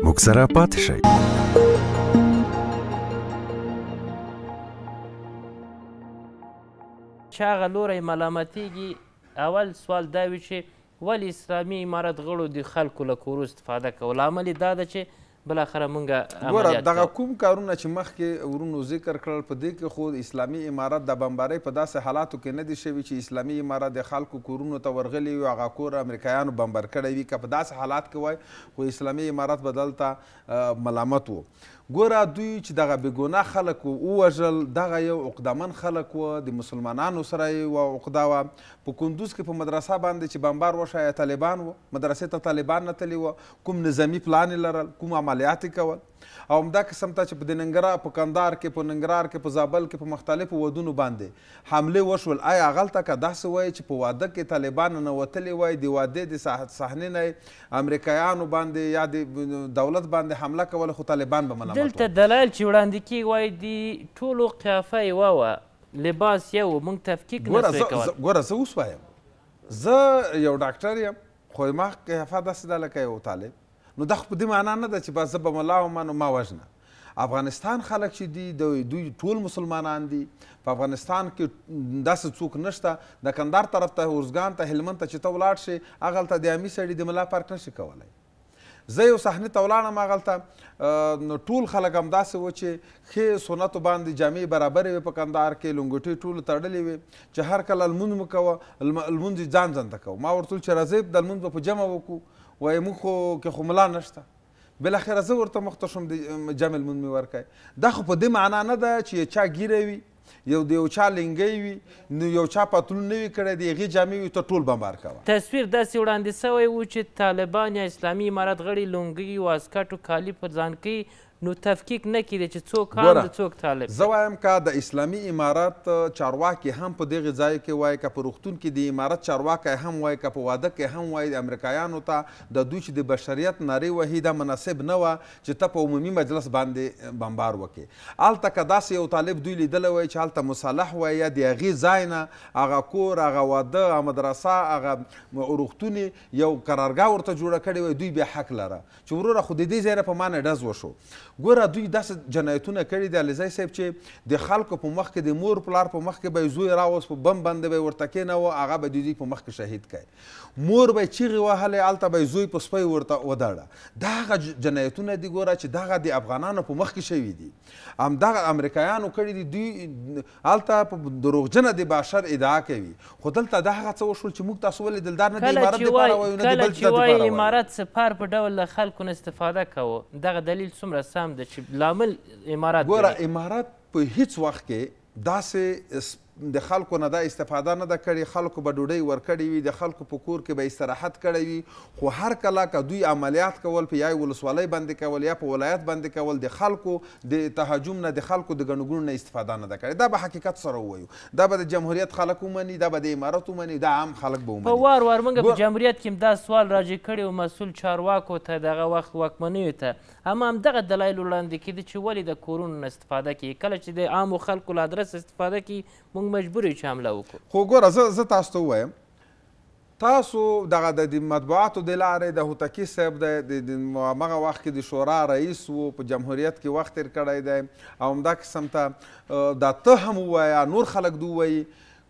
S4: موږ سره پاتې شئ
S1: چې هغه لوری ملامتیږي اول سوال دا وي چې ولې اسلامي عمارت غړو د خلکو له کورو استفاده کول عمل دا ده چې بلاخره مونږ ګوره دغه
S4: کوم کارونه چې مخکې ورونو ذکر کړل په دې کې خو اسلامي امارات د بمبارۍ په داسې حالاتو کې نه دي شوي چې اسلامي امارات د خلکو کورونو ته ورغلی وي هغه کور امریکایانو بمبر کړی وي که په داسې حالات کې وای خو اسلامي امارات بدلته ملامت و ګوره دوی چې دغه بېګناه خلک ووژل دغه یو عقدمن خلک و د مسلمانانو سره یې وه عقده وه په کندوز کې په مدرسه باندې چې بمبار وشایه طالبان و مدرسې ته طالبان نتلي وه کوم نظامي پلان یې لرل کوم عملیات یې کول او همدا قسم ته چې په د ننګرهار په کندهار کې په ننګرهار کې په زابل کې په مختلفو ودونو باندې حمله وشول آیا هغلته که داسې وایي چې په واده کې طالبان ننوتلي وای د واده د صحنې نه امریکایانو باندې یا د دولت باندې حمله کوله خو طالبان به ملامت
S1: دلته دلایل چې وړاندې کیږي وایي د ټولو قیافه یې وه لباس یو موږ تفکیک نسوی کول ګوره
S4: زه اوس وایم زه یو ډاکټر یم خو ما قیافه داسې ده لکه یو طالب نو دا خو په دې معنا نه ده چې بس زه به ملا ومنو ما وژنه افغانستان خلک چې دی د دوی ټول مسلمانان دي په افغانستان کې داسې څوک نشته د کندهار طرف ته ورزګان ته هلمند ته چې ته ولاړ شي هغه هلته د امي سړي د ملا پارک نشي کولی زه یو صحنې ته ولاړم هغه هلته نو ټول خلک همداسې و چې ښې سنتو باندې جامې برابرې وې په کندهار کې لنګوټې ټولو تړلې وې چې هر کله لمونځ مو کوه لمونځ یې ځان ځان ته کوه ما ورته وویل چې راځئ د لمونځ به په جمع وکړو وای موږ خو کې خو ملا نشته بلاخره زه ورته مخته شوم جمع لمونځ مې ورکوی دا خو په دې معنا نه ده چې چا ګیره وي یو د یو چا لنګۍ وي نو یو چا پتلون نه وي کړی د هغې جامې وي ته ټول بمبار کوه
S1: تصویر داسې وړاندې سوی و چې طالبان یا اسلامي عمارت غړي لونګۍ واسکټو کالي پر ځان کوي نو تفکیک نه کیدی چې څوک عام د څوک
S4: طالب زه وایم که د اسلامي امارات چارواکي هم په دغه ځای کې وایي که په روغتون کې د امارات چارواکی هم وایي که په واده کې هم وایي امریکایانو ته د دوی چې د بشریت نارې وهي دا مناسب نه وه چې ته په عمومي مجلس باندې بمبار وکړې هلته که داسې یو طالب دوی لیدلی وای چې هلته مصالح وای یا د هغې ځای نه هغه کور هغه واده هغه مدرسه هغه روغتونې یو قرارګاه ورته جوړه کړې وای دوی بیا حق لره چې وروره خو د دې ځای نه په ما نه ډز وشو ګوره دوی داسې جنایتونه کړي دي علیزی صاحب چې د خلکو په مخ کې د مور پلار په مخ کې به یې زوی راوست په بم باندې به یې ورته کېنوه هغه به د دوی په مخ کې شهید کړي مور به چیغې وهلې هلته به زوی په سپی ورته وداړه دا هغه جنایتونه دي ګوره چې دغه د افغانانو په مخ کې شوي دي همدغه امریکایانو کړي دي دوی هلته په دروغجنه د بشر ادعا کوي خو دلته دا هغه څه وشول چې موږ تاسو ولې دلدار نه د عمارت دپاره وایو نه د بل څه دپاره
S1: عمارت سپار په ډول له خلکو نه استفاده کوو دغه دلیل څومره سم ده چې لامل عمارت ګوره
S4: عمارت په هیڅ وخت کې داسې د خلکو نه دا استفاده نه ده کړې خلکو به ډوډۍ ورکړې وي د خلکو په کور کې به استراحت کړی وي خو هر کله که دوی عملیات کول په یا ولسوالۍ باندې کول یا په ولایت باندې کول د خلکو د تهاجم نه د خلکو د ګڼګړو نه استفاده نه ده کړې دا به حقیقت سره ووایو دا به د جمهوریت خلک ومني دا به د امارت ومني دا عام خلک به ومني په وار وار موږ په
S1: جمهوریت کې دا سوال راجع کړی و مسؤل چارواکو ته دغه وخت واکمنیو ته هم همدغه دلایل وړاندې کېده چې ولې د کورونو نه استفاده کوي کله چې د عامو خلکو له ادرس استفاده کوي موږ موږ مجبور یو چې حمله وکړو
S4: خو ګوره زه زه تاسو ته ووایم تاسو دغه د مطبوعاتو د لارې د هوتکي صاحب د همغه وخت کې د شورا رئیس و په جمهوریت کې وخت تیر کړی دی او همدا قسم ته دا ته هم ووایه نور خلک دو وایي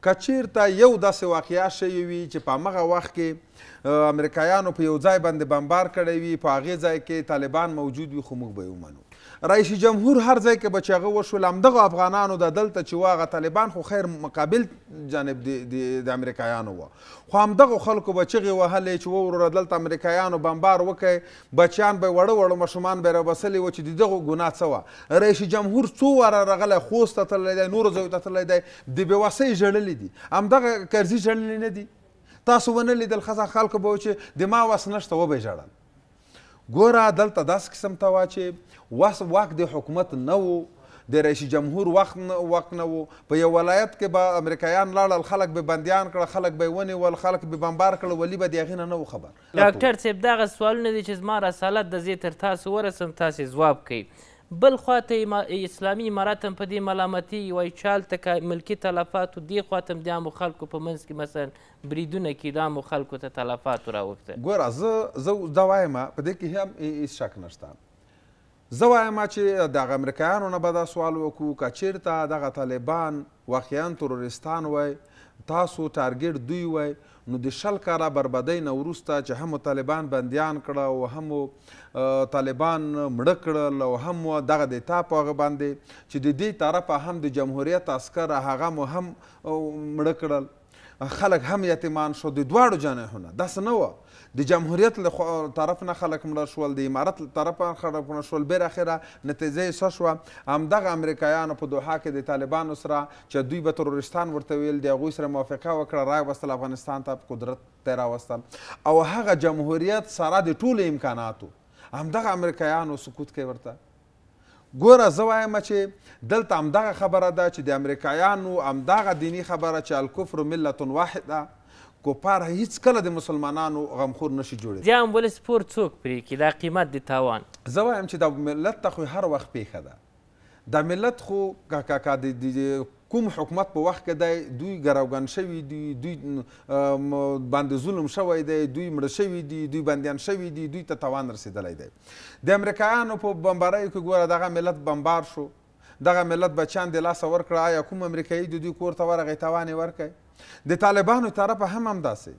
S4: که چیرته یو داسې واقعیا شوی وي چې په همغه وخت کې امریکایانو په یو ځای باندې بمبار کړی وي په هغې ځای کې طالبان موجود وي خو موږ به یې ومنو رئیس جمهور هر ځای کې به چې هغه وشول همدغه افغانانو د دلته چې واغه طالبان خو خیر مقابل جانب د امریکایانو و خو همدغه خلکو به چغې وهلې چې ووروره دلته امریکایانو بمبار وکئ بچیان به وړه وړه ماشومان به یې راوبسلي و چې د دغو ګناه څه وه رئیس جمهور څو واره راغلی خوست ته تللی دی نورو ځایو ته تللی دی د بېوسۍ ژړلی دي همدغه کرزي ژړلی نه دي تاسو ونه لیدل ښځه خلکو به و چې د ما وس نشته وبه یې ژړل ګوره دلته داسې قسم ته وا چې واک د حکومت نه و د رئیس جمهور وخت وخت نه وو په یو ولایت کې به امریکایان لاړل خلک به بندیان کړل خلک به ونیول خلک به بمبار کړل ولي به د هغې نه نه وو خبر ډاکټر
S1: صاحب دغه سوالونه دي چې زما رسالت د زه تر تاسو ورسم تاسې ځواب کوئ بل خواته اسلامي امارات هم په دې ملامتي وایي چې هلته ملکي تلفاتو دې خواته هم د عامو خلکو په منځ کې مثلا بریدونه کې د عامو خلکو ته تلفاتو راوښته
S4: ګوره زه زه دا وایم په دې کې هم هېڅ شک نشته زه وایم چې د امریکایانو نه به دا سوال وکړو که چیرته دغه طالبان واقعا تروریستان وای تاسو ټارګټ دوی وای نو د شل کاله بربدۍ نه وروسته چې هم طالبان بندیان کړه او هم طالبان مړه کړل او هم دغه د تا په هغه باندې چې د دې طرفه هم د جمهوریت عسکر هغه مو هم مړه کړل خلک هم یتیمان شو د دواړو جناحونه داسې نه وه د جمهوریت له طرف نه خلک مړه شول د امارت له طرف نه خلک مړه شول بیر اخره نتیجه یې څه شوه همدغه امریکایانو په دوحه کې د طالبانو سره چې دوی به تروریستان ورته ویل د هغوی سره موافقه وکړه راوستل افغانستان ته قدرت ته راوستل او هغه جمهوریت سره د ټولو امکاناتو همدغه امریکایانو سکوت کوي ورته ګوره زه وایم چې دلته همدغه خبره ده چې د امریکایانو همدغه دینی خبره چې الکفر ملت واحده کوپار هیڅ کله د مسلمانانو غمخور نشي جوړې
S1: بیا هم ولې سپور څوک پرې کی
S4: دا قیمت د تاوان زه وایم چې دا ملت ته خو هر وخت پیښه ده دا ملت خو کا کا د کوم حکومت په وخت کې دی دوی ګراوګان شوي دي دوی باندې ظلم شوی دی دوی مړه شوي دي دوی بندیان شوي دي دوی ته توان رسېدلی دی د امریکایانو په بمباریو کې ګوره دغه ملت بمبار شو دغه ملت بچیان د لاسه ورکړه آیا کوم امریکایي د دوی کور ته ورغی توان یې ورکړی د طالبانو طرف هم همداسې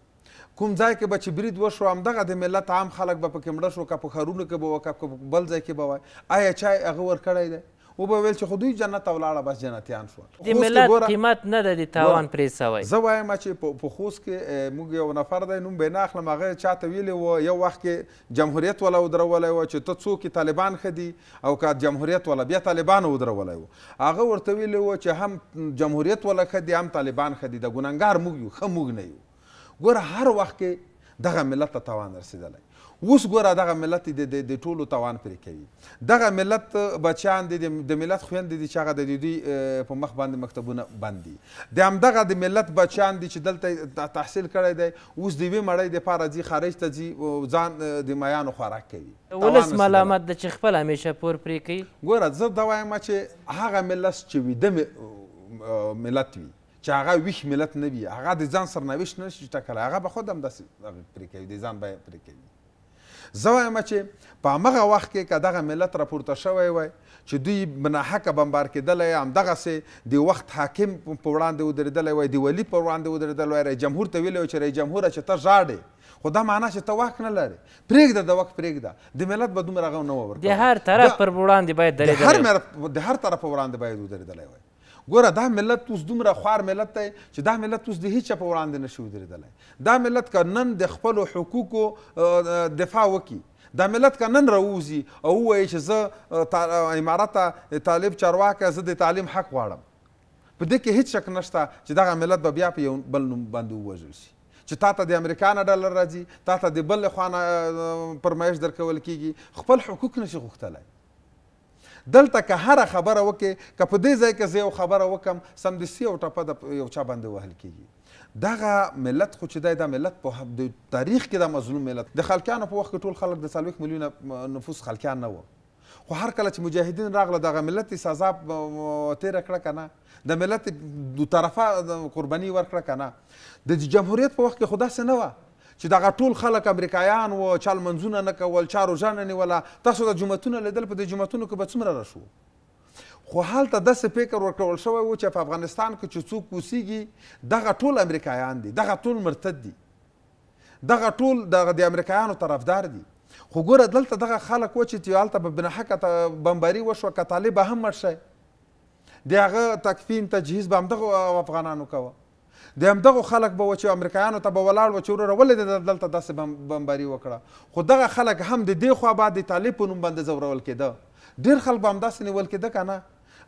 S4: کوم ځای کې به چې برید وشو همدغه د ملت عام خلک به پکې مړه شو که په ښارونو کې به وه که بل ځای کې به وای آیا چای هغه ورکړی دی و به ویل چې خو دوی جنت ته ولاړه بس جنتیان شول د ملت قیمت نه ده د تاوان پرې سوی زه وایم چې په خوست کې موږ یو نفر دی نوم به نه اخلم هغه چاته ویلې و یو وخت کې جمهوریت ولا ودرولی و چې ته څوک طالبان ښه دي او که جمهوریت ولا بیا طالبان ودرولی و هغه ورته ویلې و چې هم جمهوریت ولا ښه دي هم طالبان ښه دي د ګننګار موږ یو ښه موږ نه یو ګوره هر وخت کې دغه ملت ته تاوان رسېدلی اوس ګوره دغه ملت د ټولو توان پرې کوي دغه ملت بچیان د ملت خویندې دي چې هغه د دوی په مخ باندې مکتبونه بند دي د همدغه د ملت بچیان دي چې دلته تحصیل کړی دی اوس د یوې مړۍ دپاره ځي خارج ته ځي ځان د مایانو خوراک کوي
S1: ولس ملامت ده چې خپل همیشه پور پرې کوي
S4: ګوره زه دا وایم چې هغه ملت چې ویده ملت وي چې هغه ویښ ملت نه وي هغه د ځان سرنوشت نه شي ټاکلی هغه به خود همداسې پرې کوي د ځان به یې پرې کوي زه وایم چې په هغه وخت کې که دغه ملت راپورته شوی وای چې دوی مناحقه بمبار کېدلی همدغسې د وخت حاکم په وړاندې ودرېدلی وای د ولي په وړاندې ودرېدلی وای رئیس جمهور ته ویلی چې رئیس جمهوره چې ته ژاړې خو دا معنا چې ته وخت نه لرې پرېږده د وخت پرېږده د ملت به دومره غو نه ورکړه
S1: د هر طرف پر وړاندې باید
S4: د هر طرف پر وړاندې باید ودرېدلی وای ګوره دا ملت اوس دومره خوار ملت دی چې دا ملت اوس د هیچا په وړاندې نشي ودرېدلی دا ملت که نن د خپلو حقوقو دفاع وکړي دا ملت که نن راووځي او ووایي چې زه عمارت ته طالب چارواکه زه د تعلیم حق غواړم په دې کې هیڅ شک نشته چې دغه ملت به بیا په یو بل نوم باندې ووژل شي چې تا ته د امریکا نه ډالر راځي تا ته د بل خوا نه فرمایش درکول کیږي خپل حقوق نشي غوښتلی دلته که هر خبره وکې که په دې ځای کې زه یو خبره وکم سمدستي او ټپه د یو چا باندې وهل کیږي دغه ملت خو چې دی دا ملت په د تاریخ کې دا مظلوم ملت د خلکیانو په وخت کې ټول خلک د څلوېښت میلیونه نفوس خلکیان نه وو خو هر کله چې مجاهدین راغله دغه ملت سزا تیره کړه که نه د ملت دو طرفه قرباني ورکړه که نه د جمهوریت په وخت کې خو داسې نه وه چې دغه ټول خلک امریکایان و چا لمنځونه نه کول چا روژه نه نیوله تاسو د جومتونه لیدل په دې جومتونو کې به څومره رشو خو هلته داسې فکر ورکول شوی و چې په افغانستان کې چې څوک اوسیږي دغه ټول امریکایان دي دغه ټول مرتد دي دغه ټول دغه د امریکایانو طرفدار دي خو ګوره دلته دغه خلک و چې هلته به بنحقه بمباري وشوه که طالب هم مړ شی د هغه تکفین تجهیز به همدغو افغانانو کوه د همدغو خلک به و چې امریکایانو ته به ولاړ و چې وروره ولې د دلته داسې بمباري وکړه خو دغه خلک هم د دې خوا به د طالب په نوم باندې ځورول کېده ډېر خلک به همداسې نیول کېده که نه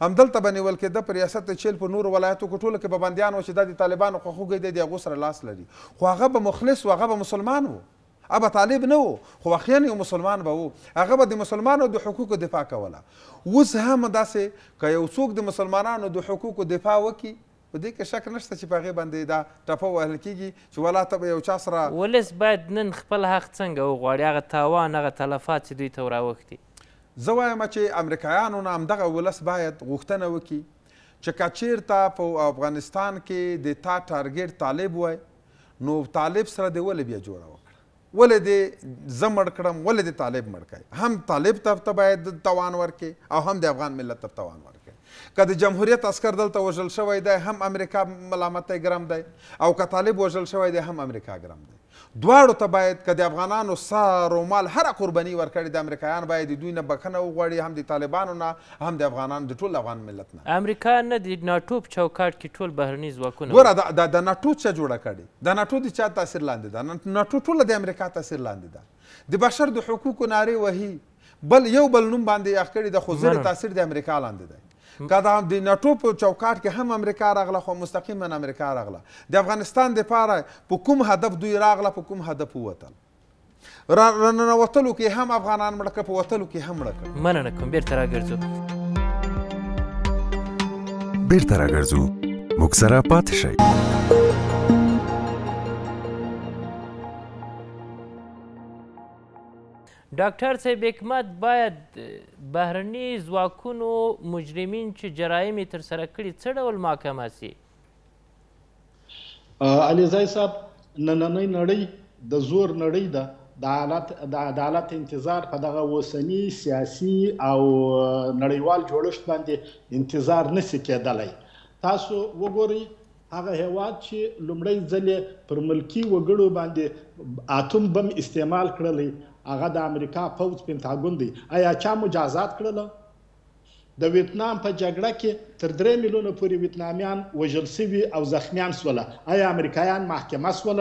S4: همدلته به نیول کېده په ریاست چیل په نورو ولایتو کې ټولو کې به بندیان و چې دا د طالبانو خواخوږی دی د هغو سره لاس لري خو هغه به مخلص و هغه به مسلمان و ابه طالب نه و خو اخیان یو مسلمان به و هغه به د مسلمانو د حقوقو دفاع کوله اوس هم داسې که یو څوک د مسلمانانو د حقوقو دفاع وکړي په دې کې شک نشته چې په هغې باندې دا ټپه وهل کېږي چې ولا ته به یو چا سره
S1: ولس باید نن خپل حق څنګه وغواړي هغه تاوان هغه تلفات چې دوی ته راوښتي
S4: زه وایم چې امریکایانو نه همدغه ولس باید غوښتنه وکړي چې که چېرته په افغانستان کې د تا ټارګېټ طالب وای نو طالب سره دې ولې بیا جوړه وکړه ولې دې زه مړ کړم ولې دې طالب مړ کړی هم طالب ته باید توان ورکړي او هم د افغان ملت ته توان ورکړي که د جمهوریت عسکر دلته وژل شوی دی هم امریکا ملامت دی ګرم دی او که طالب وژل شوی دی هم امریکا ګرم دی دواړو ته باید که د افغانانو سر او مال هره قرباني ورکړي د امریکایان باید دوی نه بخښنه وغواړي هم د طالبانو نه هم د افغانانو د ټول افغان ملت
S1: نه امریکا نه د ناټو په چوکاټ کې ټول بهرني ځواکونه ګوره
S4: د ناټو چا جوړه کړې د ناټو د چا تاثیر لاندې ده ناټو ټوله د امریکا تاثیر لاندې ده د بشر د حقوقو نارې وهي بل یو بل نوم باندې اخ کړي د خو تاثیر د امریکا لاندې دی که د نټو په چوکاټ کې هم امریکا راغله خو مستقیما امریکا راغله د افغانستان دپاره په کوم هدف دوی راغله په کوم هدف ووتل راننوتلو کې هم افغانان مړه کړه په وتلو کې هم مړه کړه
S1: مننه کوم بېرته راګرځو
S4: بېرته راګرځو موږ سره پاتې شئ
S1: ډاکټر صاحب حکمت باید بهرني ځواکونو مجرمین چې جرایم یې ترسره کړي څه ډول محاکمه سي
S2: علیزای صاحب نننۍ نړۍ د زور نړۍ ده د عدالت د عدالت انتظار په دغه وسنی سیاسي او نړیوال جوړښت باندې انتظار نسی کېدلی تاسو وګورئ هغه هواد چې لومړی ځل پر ملکی وګړو باندې اتم بم استعمال کړلی هغه د امریکا پوز پینټاګون دی آیا چا مجازات کړل د ویتنام په جګړه کې تر 3 میلیونه پورې ویتنامیان وژل شوي او زخمیان شول آیا امریکایان محکمه شول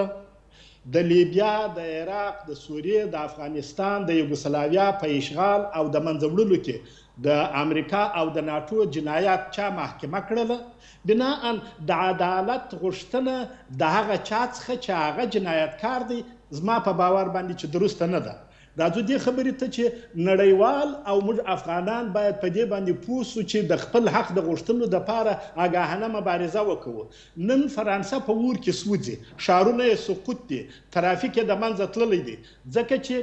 S2: د لیبیا د عراق د سوریې د افغانستان د یوګوسلاویا په اشغال او د منځوړلو کې د امریکا او د ناتو جنایات چا محکمه کړله بناء د عدالت غوښتنه د هغه چا څخه چې هغه جنایتکار دی زما په باور باندې چې درسته نه ده دا ځدې خبرې ته چې نړیوال او موږ افغانان باید په دې باندې پوسو چې د خپل حق د غوښتنو د پاره آگاهانه مبارزه وکړو نن فرانسه په ور کې سوځي شارونه سقوط دي ترافیک د منځ تللی دي ځکه چې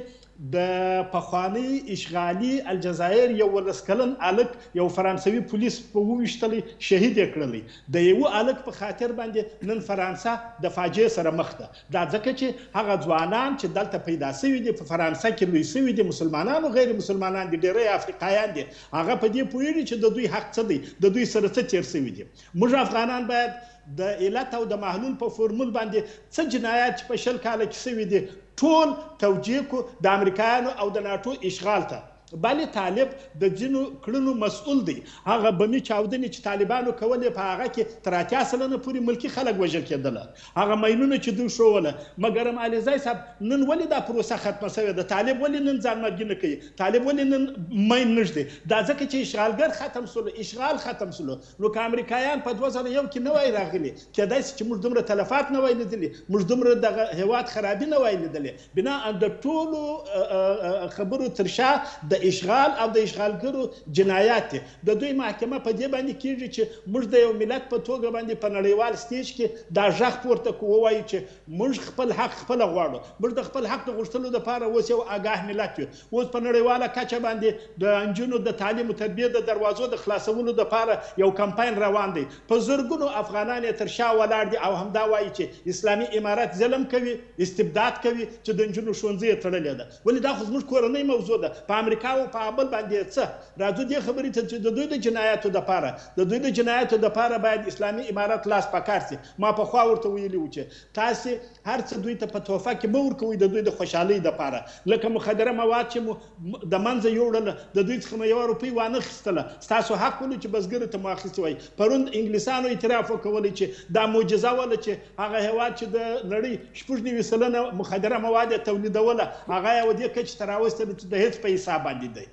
S2: د پخوانی اشغالي الجزائر یو ولسکلن الک یو فرانسوي پولیس په وویشتلی شهید کړلی د یو الک په خاطر باندې نن فرانسا د فاجعه سره مخ ده دا ځکه چې هغه ځوانان چې دلته پیدا شوی دي په فرانسا کې لوی شوی دي مسلمانان او غیر مسلمانان دي ډیری افریقایان دي هغه په دې پوهیږي چې د دوی حق څه دی د دوی سره څه تیر شوی دي موږ افغانان باید د علت او د محلول په فورمول باندې څه جنایات په شل کال کې شوی دي ټول توجیه کو د امریکایانو او د ناتو اشغال ته بلې طالب د ځینو کړنو مسؤل دی هغه بمي چاودنې چې طالبانو کولې په هغه کې تر اتیا سلنه پورې ملکي خلک وژل کېدل هغه مینونه چې دوی شوله مګر معلیزای صاحب نن ولې دا پروسه ختمه شوې ده طالب ولې نن ځانمرګي نه کوي طالب ولې نن مین نږدې دا ځکه چې اشغالګر ختم شول اشغال ختم شول نو که امریکایان په 2001 کې نه وای راغلي کېدای شي چې موږ دومره تلفات نه وای لیدلي موږ دومره د هیواد خرابې نه وای لیدلې بنا د ټولو خبرو تر شا د اشغال او د اشغالګرو جنایات دي د دوی محکمه په دې باندې کیږي چې موږ د یو ملت په توګه باندې په نړیوال ستیج کې دا ژغ پورته کوو وایي چې موږ خپل حق خپل غواړو موږ د خپل حق د غوښتلو لپاره اوس یو آگاه ملت یو اوس په نړیواله کچه باندې د انجونو د تعلیم او تربیه د دروازو د خلاصولو لپاره یو کمپاین روان دی په زرګونو افغانان تر شا ولاړ دي او همدا وایي چې اسلامي امارت ظلم کوي استبداد کوي چې د انجونو ښوونځي تړلې ده ولې دا خو زموږ کورنۍ موضوع ده په امریکا امریکا په عمل باندې څه راځو دې خبرې ته چې د دوی د جنایاتو د پاره د دوی د جنایاتو د پاره باید اسلامي امارات لاس پکار سي ما په خوا ورته ویلی و چې تاسو هر څه دوی ته په توفه کې مور کوي د دوی د خوشحالي د پاره لکه مخدره مواد چې د منځه یوړل د دوی څخه یو روپی وانه خستله تاسو حق ولې چې بسګر ته ماخستي وای پرون انګلیسانو اعتراف وکول چې دا معجزه ول چې هغه هواد چې د نړۍ شپږ نیوي سلنه مخدره مواد تولیدوله هغه یو دې کچ تراوسته د هیڅ په حساب válida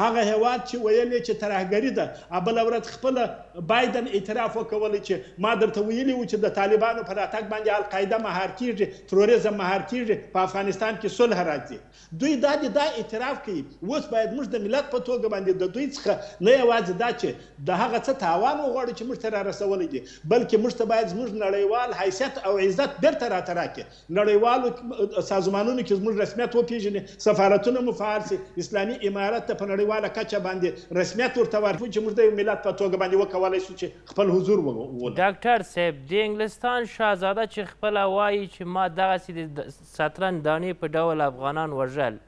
S2: هغه هیواد چې ویلې چې ترهګري ده بله ورځ خپله بایدن اعتراف وکولی چې ما درته ویلي و چې د طالبانو په راتګ باندې القاعده مهار کیږي تروریزم مهار کیږي په افغانستان کې صلح راځي دوی دا دا اعتراف کوي اوس باید موږ د ملت په توګه باندې د دوی څخه نه یوازې دا چې د هغه څه تاوان وغواړو چې موږ ته را رسولی دي بلکې موږ ته باید زموږ نړیوال حیثیت او عزت بیرته راته راکړي نړیوالو سازمانونو کې زموږ رسمیت وپېژني سفارتونه مو فعال سي اسلامي امارت ته په نړۍ نړیواله کچه باندې رسمیت ورته ورکړو چې موږ د یو ملت په توګه باندې وکولی شو چې خپل حضور وولو
S1: ډاکټر صاحب د انګلستان شاهزاده چې خپله وایي چې ما دغسې د سطرنج دانې په ډول افغانان وژل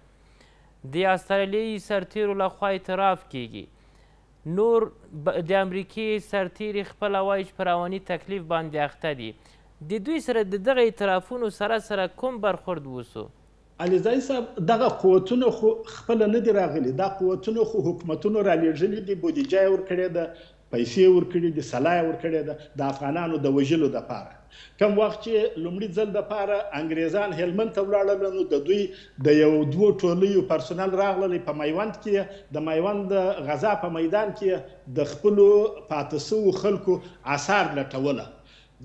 S1: د استرالیایي سرتیرو لخوا اعتراف کیږي نور د امریکې سرتیری خپل وایج پر رواني تکلیف باندې اخته دي د دوی سره د دغه اعترافونو سره سره کوم برخورد وسو
S2: علیزای صاحب دغه قوتونه خو خپل نه دی راغلي دا قوتونه خو حکومتونو را لېږلي دي بودیجه یې ورکړې ده پیسې ورکړې دي سلای ورکړې ده د افغانانو د وژلو لپاره کوم وخت چې لومړي ځل د پاره انګريزان هلمند ته ولاړل نو د دوی د یو دوه ټولیو پرسونل راغلل په میوند کې د میوند غزا په میدان کې د خپل پاتسو خلکو آثار لټوله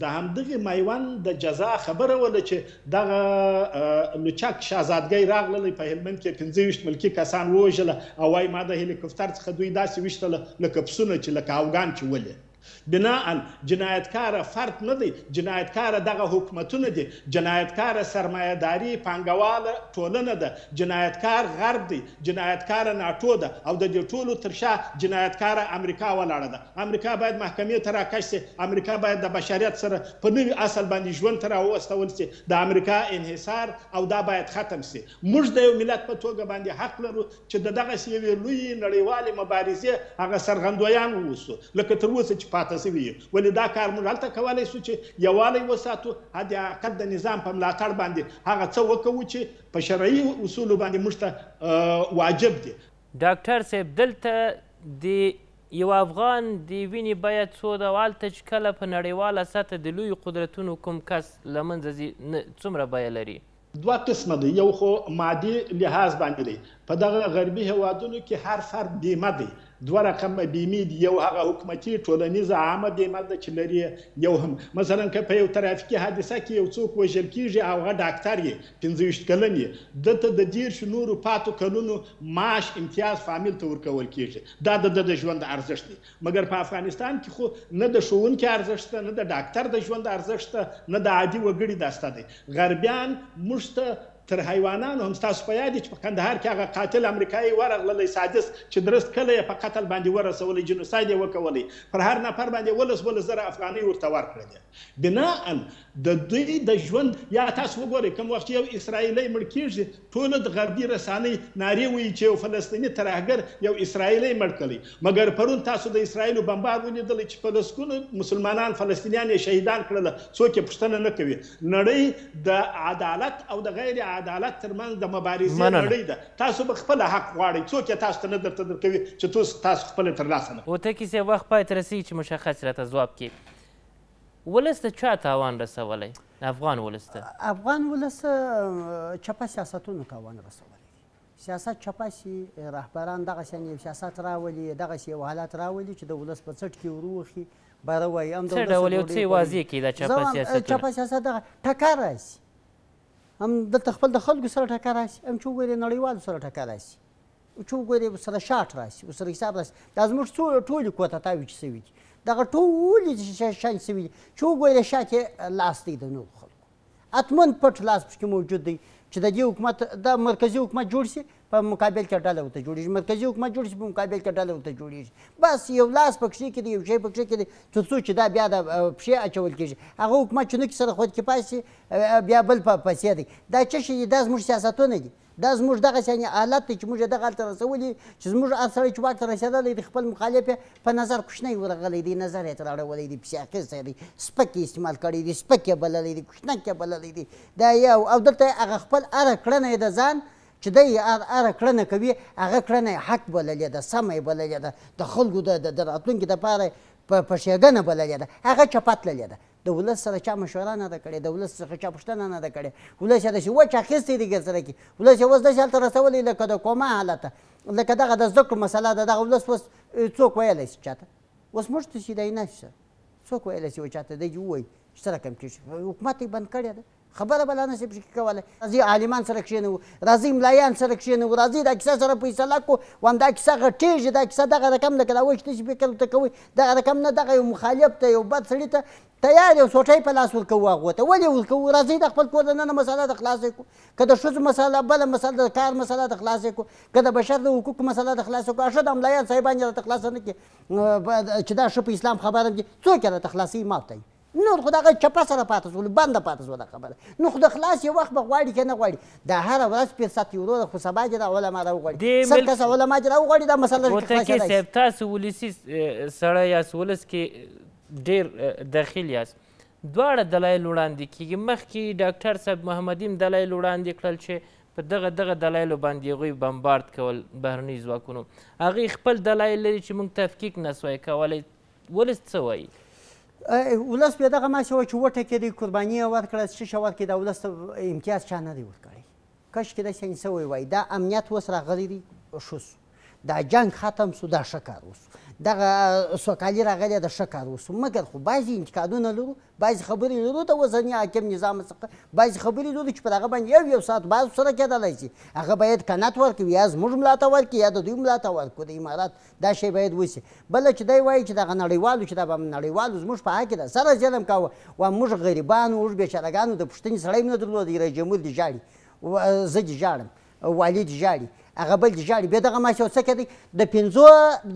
S2: د همدغه میوند د جزا خبره ولا چې دغه لوچک شاهزادګۍ راغله په هلمند کې 25 ملکی کسان وژل او وايي ما د هلیکوپټر څخه دوی داسې وشتله لکه پسونه چې لکه اوغان چې ولې بناء جنایتکار فرد نه دی جنایتکار دغه حکومتونه دي جنایتکار سرمایهداري پانګواله ټولنه ده جنایتکار غرب دی جنایتکار ناټو ده او د دې ټولو تر شا جنایتکار امریکا ولاړه ده امریکا باید محکمې ته راکش سي امریکا باید د بشریت سره په نوي اصل باندې ژوند ته راوستول سي د امریکا انحصار او دا باید ختم سي موږ د یو ملت په توګه باندې حق لرو چې دغه سیوی لوی نړیوالې مبارزې هغه سرغندویان ووسو لکه تر اوسه چې پاتې شوي ولې دا کار موږ هلته کولی شو چې یووالی وساتو حداقل د نظام په ملاتړ باندې هغه څه وکړو چې په شرعي اصولو باندې موږ ته واجب دي
S1: ډاکټر صاحب دلته د یو افغان د وینې بیه څو ده او هلته چې کله په نړیواله سطح د لویو قدرتونو کوم کس له منځه ځي څومره بیه لري
S2: دوه قسمه دی یو خو مادي لحاظ باندې دی په دغه غربي هیوادونو کې هر فرد بیمه دی دوه رقم بیمه دی یو هغه حکومتي ټولنیز عامه بیمه ده چې لري یو هم مثلا که په یو ترافیکي حادثه کې یو څوک وژل کیږي او هغه ډاکټر یې 25 کلن یې دته د دیرش نورو پاتو کلونو معاش امتیاز فامیل ته ورکول کیږي دا د د ژوند ارزښت دی مګر په افغانستان کې خو نه د ښوونکي ارزښت نه د ډاکټر د ژوند ارزښت نه د عادي وګړي داسته دی غربیان مشته تر حیوانانو هم تاسو په یاد چې په کندهار کې هغه قاتل امریکایي ورغللی سادس چې درست کله یې په قتل باندې ورسولی جنوساید یې وکولی پر هر نفر باندې ولس ولس زره افغانۍ ورته ورکړلې بناء د دوی د ژوند یا تاسو وګورئ کوم وخت یو اسرایلی مړ کیږي ټول د غربي رسانې ناری وایي چې یو فلسطینی ترهګر یو اسرایلی مړ کړي مګر پرون تاسو د اسرایلو بمبار ولیدل چې په لسکونو مسلمانان فلسطینیان شهیدان کړل څوک یې پښتنه نه کوي نړۍ د عدالت او د غیر عدالت ترمنځ د مبارزې نړۍ ده تاسو به خپل حق غواړئ څوک یې تاسو ته نه درته درکوي چې تاسو خپل ترلاسه نه وته
S1: کې څه وخت پاتې رسي چې مشخص راته ځواب کړي ولس ته چا تاوان رسولی افغان ولس ته
S3: افغان ولس چپه سیاستونو تاوان رسولی سیاست چپاسی رهبران دغه یو سیاست راولي دغه یو حالات راولي چې د ولس په څټ کې وروخي باره وایي هم څه ډول یو څه واضح کړي دا چپه سیاست چپه سیاست دغه ټکر راسي هم دلته خپل د خلکو سره ټکر راسي هم چې وګورې نړیوالو سره ټکر راسي چې وګورې سره شاټ راسي سره حساب راسي دا زموږ ټولې کوتتاوي چې سوي دي دغه ټول چې شان سوي چې وګورئ شاته لاس دی د نو خلکو اتمن پټ لاس پکې موجود دی چې د دې حکومت د مرکزی حکومت جوړ شي په مقابل کې ډله ورته جوړیږي مرکزی حکومت جوړ شي په مقابل کې ډله ورته جوړیږي بس یو لاس پکې کې دی یو شی پکې کې دی تر څو چې دا بیا د پښې اچول کېږي هغه حکومت چې نو کې سره خود کې پاسي بیا بل په پاسې دی دا چې شي دا زموږ سیاستونه دي دا زموږ دغه سیاني حالت دی چې موږ دغه هلته رسولي چې زموږ هر سړی چې واک ته رسېدلی دی خپل مخالف یې په نظر کوچنی ورغلی دی نظر یې ترې اړولی دی پسې اخیستی دی سپک استعمال کړی دی سپک یې بللی دی کوچنک یې بللی دی دا یو او دلته هغه خپل هره کړنه یې د ځان چې دی هره کړنه کوي هغه کړنه حق بللې ده سمه یې بللې ده د خلکو د راتلونکي دپاره په پښېګنه بللې ده هغه چپات للې ده د ولس سره چا مشوره نه ده کړې د ولس څخه چا پوښتنه نه ده کړې ولس یې داسې وچ اخیستی دی ګرځره کې ولس یې اوس داسې هلته رسولی لکه د کومه حالته لکه دغه د زده کړو مسله ده دغه ولس اوس څوک ویلی شي چاته اوس موږ ته سیدی نه شته څوک ویلی شي و چاته دی ووایي چې څه رقم کېږي حکومت یې بند کړې ده خبره بل نه شي کوله راځي عالمان سره کښینو راځي ملایان سره کښینو راځي دا کیسه سره فیصله کو وان دا کیسه غټیږي دا کیسه دغه رقم لکه دا وښته چې فکر ته کوي دغه رقم نه دغه یو مخالف ته یو بد سړي ته تیار یو سوټی په لاس ورکوو هغه ته ولې ورکوو راځي د خپل کور دننه مسله د خلاصې کو که د ښځو مسله بله مسله د کار مسله د خلاصې کو که د بشر د حقوق مسله د خلاصې کو ښه د ملایان صاحبان یې راته خلاصه نه کړي چې دا ښه په اسلام خبره دي څوک یې راته خلاصوي ما ته نور خو دغه چپه سره پاتې شول بنده پاتې شول خبره نو خو د خلاص یو وخت به غواړي که نه غواړي دا هره ورځ فرصت یو ورو خو سبا چې دا علما راوغواړي سل کسه علما چې راوغواړي دا مسله هوتکي صاحب
S1: تاسو ولسي سړی یاست ولس کې ډېر دخیل یاست دواړه دلایل وړاندې کیږي مخکې ډاکټر صاحب محمدیم دلایل وړاندې کړل چې په دغه دغه دلایلو باندې هغوی بمبارد کول بهرني ځواکونو هغې خپل دلایل لري چې موږ تفکیک نسوای کولی ولس څه وایي
S3: ولس بیا دغه ماسې وه چې وټکېدی قرباني یې ورکړه څه شی ورکړي دا ولس ته امتیاز چا نه دی ورکړی کاشکې داسې سوی وای دا امنیت اوس راغلی دی ښه سو دا جنګ ختم سو دا ښه کار وسو دغه سوکالي راغلې د ښه کار وسو مګر خو بعضې انتقادونه لرو بعضې خبرې لرو د اوسني حاکم نظام څخه بعضې خبرې لرو چې پر هغه باندې یو یو ساعت بعض سره کېدلی شي هغه باید قناعت ورکړي یا زموږ ملاتړ ورکړي یا د دوی ملاتړ ورکړو د امارات دا شی باید وشي بله چې دی وایي چې دغه نړیوالو چې دا به نړیوالو زموږ په حق ده سره ظلم کوه و موږ غریبانو موږ بېچارهګانو د پوښتنې سړی مې نه درلود رئیس جمهور دې ژاړي زه دې ژاړم والي دې ژاړي هغه بل دي ژاړي بیا دغه ماسي څه کوي د پنځو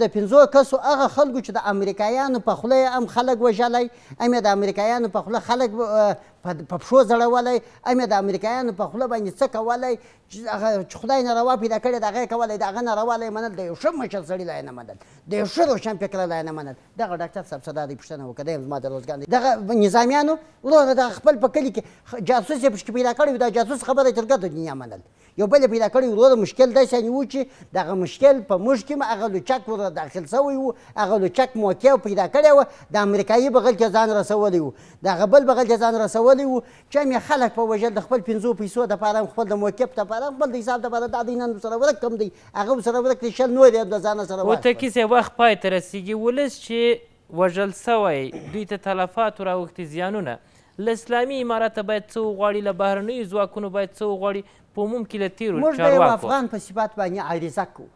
S3: د پنځو کسو هغه خلکو چې د امریکایانو په خوله یې هم خلک وژلی هم یې د امریکایانو په خوله خلک په پښو زړولی هم یې د امریکایانو په خوله باندې څه کولی چې خدای ناروا پیدا کړی د هغه یې کولی د هغه ناروا له یې منل د یو ښه مشر سړي لا یې نه منل د یو ښه روشن فکره لا یې نه منل دغه ډاکټر صاحب سدا دې پوښتنه وکړه دی زما د روزګان دی دغه نظامیانو وروره دغه خپل په کلي کې جاسوس یې پشکې پیدا کړی وي دا جاسوس خبره یې تر ګرده دنیا منل یو بل پیدا کړی ورور مشکل دا شانی و چې دغه مشکل په موږ کې ما هغه لوچک ور داخل شوی و هغه لوچک موقع پیدا کړی و د امریکایي بغل کې ځان رسولی و دغه بل بغل کې ځان رسولی و چې مې خلک په وجل د خپل 500 پیسو د پاره خپل د موقف ته پاره خپل د حساب د پاره د دینن سره ورک کم دی هغه سره ورک شل نو دی د ځان سره ورک وته
S1: کې وخت پای ترسیږي ولس چې وژل سوی دوی ته تلفات راوختي زیانونه له اسلامي امارته باید څه وغواړي له بهرنیو ځواکونو باید څه وغواړي په عموم کې له تیرو موږ د افغان
S3: په صفات باندې عریضه کوو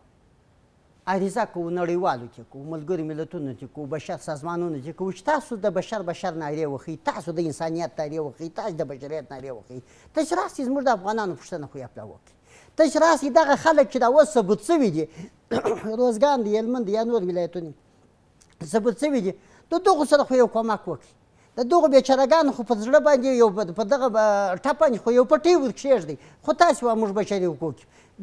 S3: عریضه کوو نړیوالو کې کوو ملګرو ملتونو کې کوو بشر سازمانونو کې کوو چې تاسو د بشر بشر نارې وخی تاسو د انسانیت نارې وخی تاسو د بشریت نارې وخی تاسو راسي زموږ د افغانانو پوښتنه خو یې پلا وکړي تاسو راسي دغه خلک چې دا اوس ثبوت شوي دي روزګان دي هلمند یا نور ولایتونه ثبوت شوي دي د دغو سره خو یو کومک وکړي د دغه بیچارهګانو خو په زړه باندې یو په دغه ټپ باندې خو یو پټی کښېږدئ خو تاسې وه موږ بشري حقوق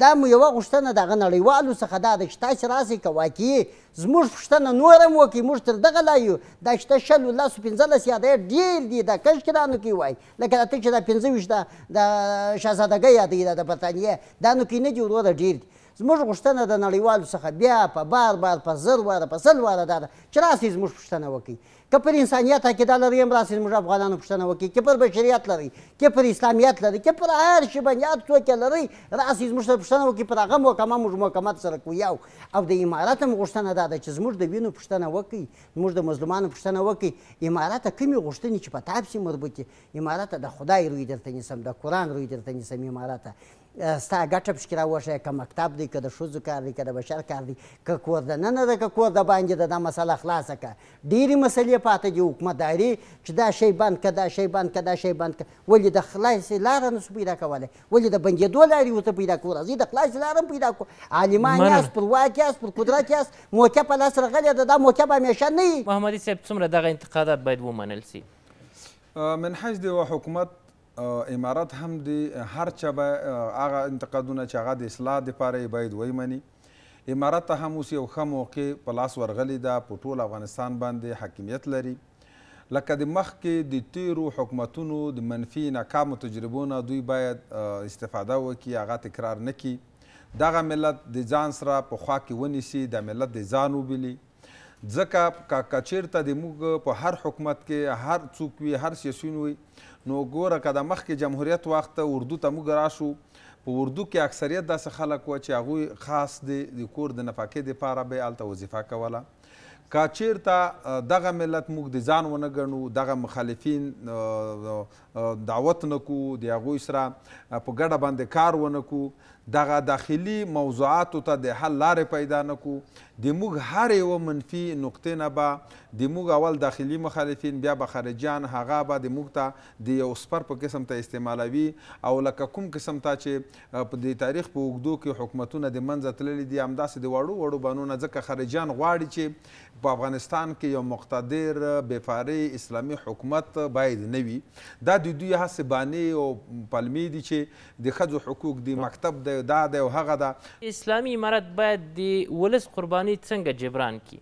S3: دا مو یوه غوښتنه د هغه نړیوالو څخه دا ده چې تاسې راسئ که واقعي زموږ پوښتنه نور هم وکړئ موږ تر دغه لا یو دا چې ته شلو لسو پنځلس یادوې ډېر دي دا کشکرانو کې وایي لکه ته چې دا پنځه ویشت د شهزادګۍ یادوي دا د برطانیې دا نو کې نه دي وروره ډېر دي زموږ غوښتنه د نړیوالو څخه بیا په بار بار په زر واره په سل واره دا ده چې راسئ زموږ پوښتنه وکړئ که پر انسانیت عقیده لري هم راسې زموږ افغانانو پوښتنه وکړي که پر بشریت لري که پر اسلامیت لري که پر هر شي باندې هر څوک یې لري راسې زموږ سره پوښتنه وکړي پر هغه محکمه موږ محکمت سره کویو او د امارت هم غوښتنه دا ده چې زموږ د وینو پوښتنه وکړي زموږ د مظلومانو پوښتنه وکړي امارت کومې غوښتنې چې په تابسي مربوطې امارت د خدای روی درته نیسم د قرآن روی درته نیسم امارت ستا ګټه پکې راوښیه که مکتب دی که د ښځو کار دی که د بشر کار دی که کور دننه ده که کور د باندې ده دا مسله خلاصه کړه ډېرې مسلې پاتې دي حکومتداري چې دا شی بند که دا شی بند که دا شی بند که ولې د خلاصې لاره نسو پیدا کولی ولې د بندېدو لارې ورته پیدا کوو راځئ د خلاصې لاره هم پیدا کړو عالمان یاست پر واک یاست پر
S1: قدرت یاست موقع په لاس راغلې
S3: ده دا موقع به همیشه نه وي
S1: محمدي صاحب څومره دغه انتقادات باید ومنل سي
S4: من حیث د حکومت امارات هم د هر چا به هغه انتقادونه چې هغه د اصلاح دپاره باید ویمني امارات ته هم اوس یو ښه موقع په لاس ورغلی ده په ټول افغانستان باندې حاکمیت لري لکه د مخکې د تیرو حکومتونو د منفي ناکامو تجربو نه دوی باید استفاده وکړي هغه تکرار نه کړي دغه ملت د ځان سره په خوا کې ونیسي دا ملت د ځان وبیلي ځکه که چیرته د موږ په هر حکومت کې هر څوک وي هر سیاسیون وي نو ګوره که د مخکې جمهوریت وخت اردو ته موږ راشو په اردو کې اکثریت داسې خلک و چې هغوی خاص د کور د نفقې دپاره به یې هلته وظیفه کوله که چیرته دغه ملت موږ د ځان ونه ګڼو دغه مخالفین دعوت نه کوو د هغوی سره په ګډه باندې کار ونه کوو دغه داخلي موضوعاتو ته د حل لارې پیدا نکو د موږ هر یو منفي نقطې نه به د موږ اول داخلي مخالفین بیا به خارجیان هغه به د موږ ته د یو سپر په قسم ته استعمالوي او لکه کوم قسم ته چې په د تاریخ په اوږدو کې حکومتونه د منځه تللي دي همداسې د وړو وړو بانونه ځکه خارجیان غواړي چې په افغانستان کې یو مقتدر بېفاري اسلامي حکومت باید نه وي دا د دوی هسې بانې او پلمې دي چې د ښځو حقوق د مکتب د دی دا دی او هغه ده
S1: اسلامي امارت باید د ولس قرباني څنګه جبران کړي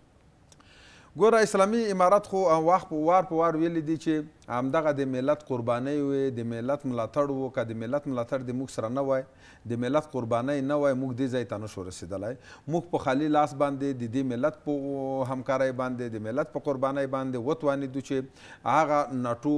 S4: ګوره اسلامي امارت خو وخت په وار په وار ویلی دی چې همدغه د ملت قربانۍ وې د ملت ملاتړ وو که د ملت ملاتړ د موږ سره نه وای د ملت قربانۍ نه وای موږ دې ځای ته نشو رسېدلی موږ په خالي لاس باندې د دې ملت په همکارۍ باندې د ملت په قربانۍ باندې وتوانېدو چې هغه ناټو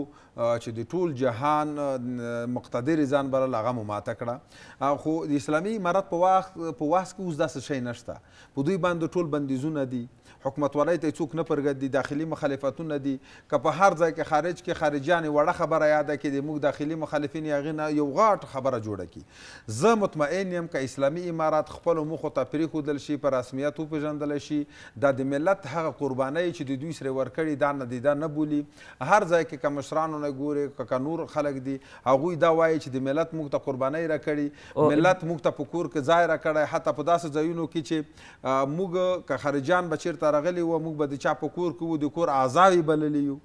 S4: چې د ټول جهان مقتدر ځان بلل هغه مو ماته کړه خو د اسلامي امارت په وخت په وخت کې اوس داسې شی نشته په دوی باندې ټول بندیزونه دي حکومتولۍ ته یې څوک نه پرګدي داخلي مخالفتونه دي که په هر ځای کې خارج کې خارجیانې وړه خبره یاده کړي موږ داخلي مخالفین یې هغې نه یو غاټ خبره جوړه کړي زه مطمئن یم که اسلامي امارات خپلو موخو ته پرېښودل شي په رسمیت وپېژندلی شي دا د ملت هغه قربانۍ چې د دوی سره ورکړي دا نه دی دا نه بولي هر ځای کې که مشرانو نه ګورې که نور خلک دي هغوی دا وایي چې د ملت موږ ته قربانۍ راکړي ملت موږ ته په کور کې ځای راکړی حتی په داسې ځایونو کې چې موږ که خارجیان به چېرته راغلي وو موږ به د چا په کور کې وو د کور اعضاوې بللي یو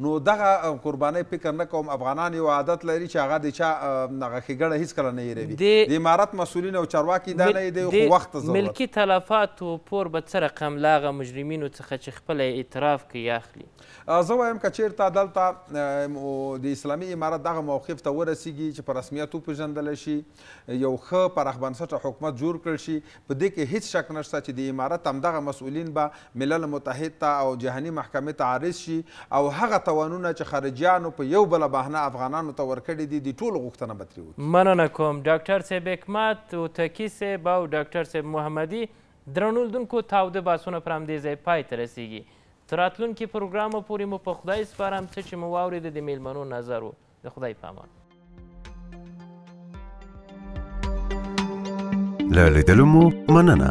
S4: نو دغه قرباني فکر نه کوم افغانان یو عادت لري چې هغه د چا هغه ښېګړه هیڅکله نه هېروي د امارت مسؤلین او چارواکي دا نه دی خو وخت ضرورت ملکي
S1: تلفاتو پور به څه رقم له هغه مجرمینو څخه چې خپله اعتراف کوي اخلي
S4: زه وایم که چېرته دلته د اسلامي امارت دغه موقف ته ورسیږي چې په رسمیت وپېژندلی شي یو ښه پراخ بنسټه حکومت جوړ کړل شي په دې کې هیڅ شک نشته چې د امارت همدغه مسؤلین به ملل متحد ته او جهاني محکمې ته عارض شي او هغه توانونه چې خارجیانو په یو بله بهانه افغانانو ته ورکړي دي د ټولو غوښتنه به ترې وکړي
S1: مننه کوم ډاکټر صاحب حکمت هوتکي صاحب او ډاکټر صاحب محمدي درنو لیدونکو تاوده بحثونه پر همدې ځای پای ته رسیږي تر راتلونکي پروګرامه پورې مو په خدای سپارم څه چې مو واورېده د میلمنو نظر و د خدای په امان له لیدلو
S2: مو مننه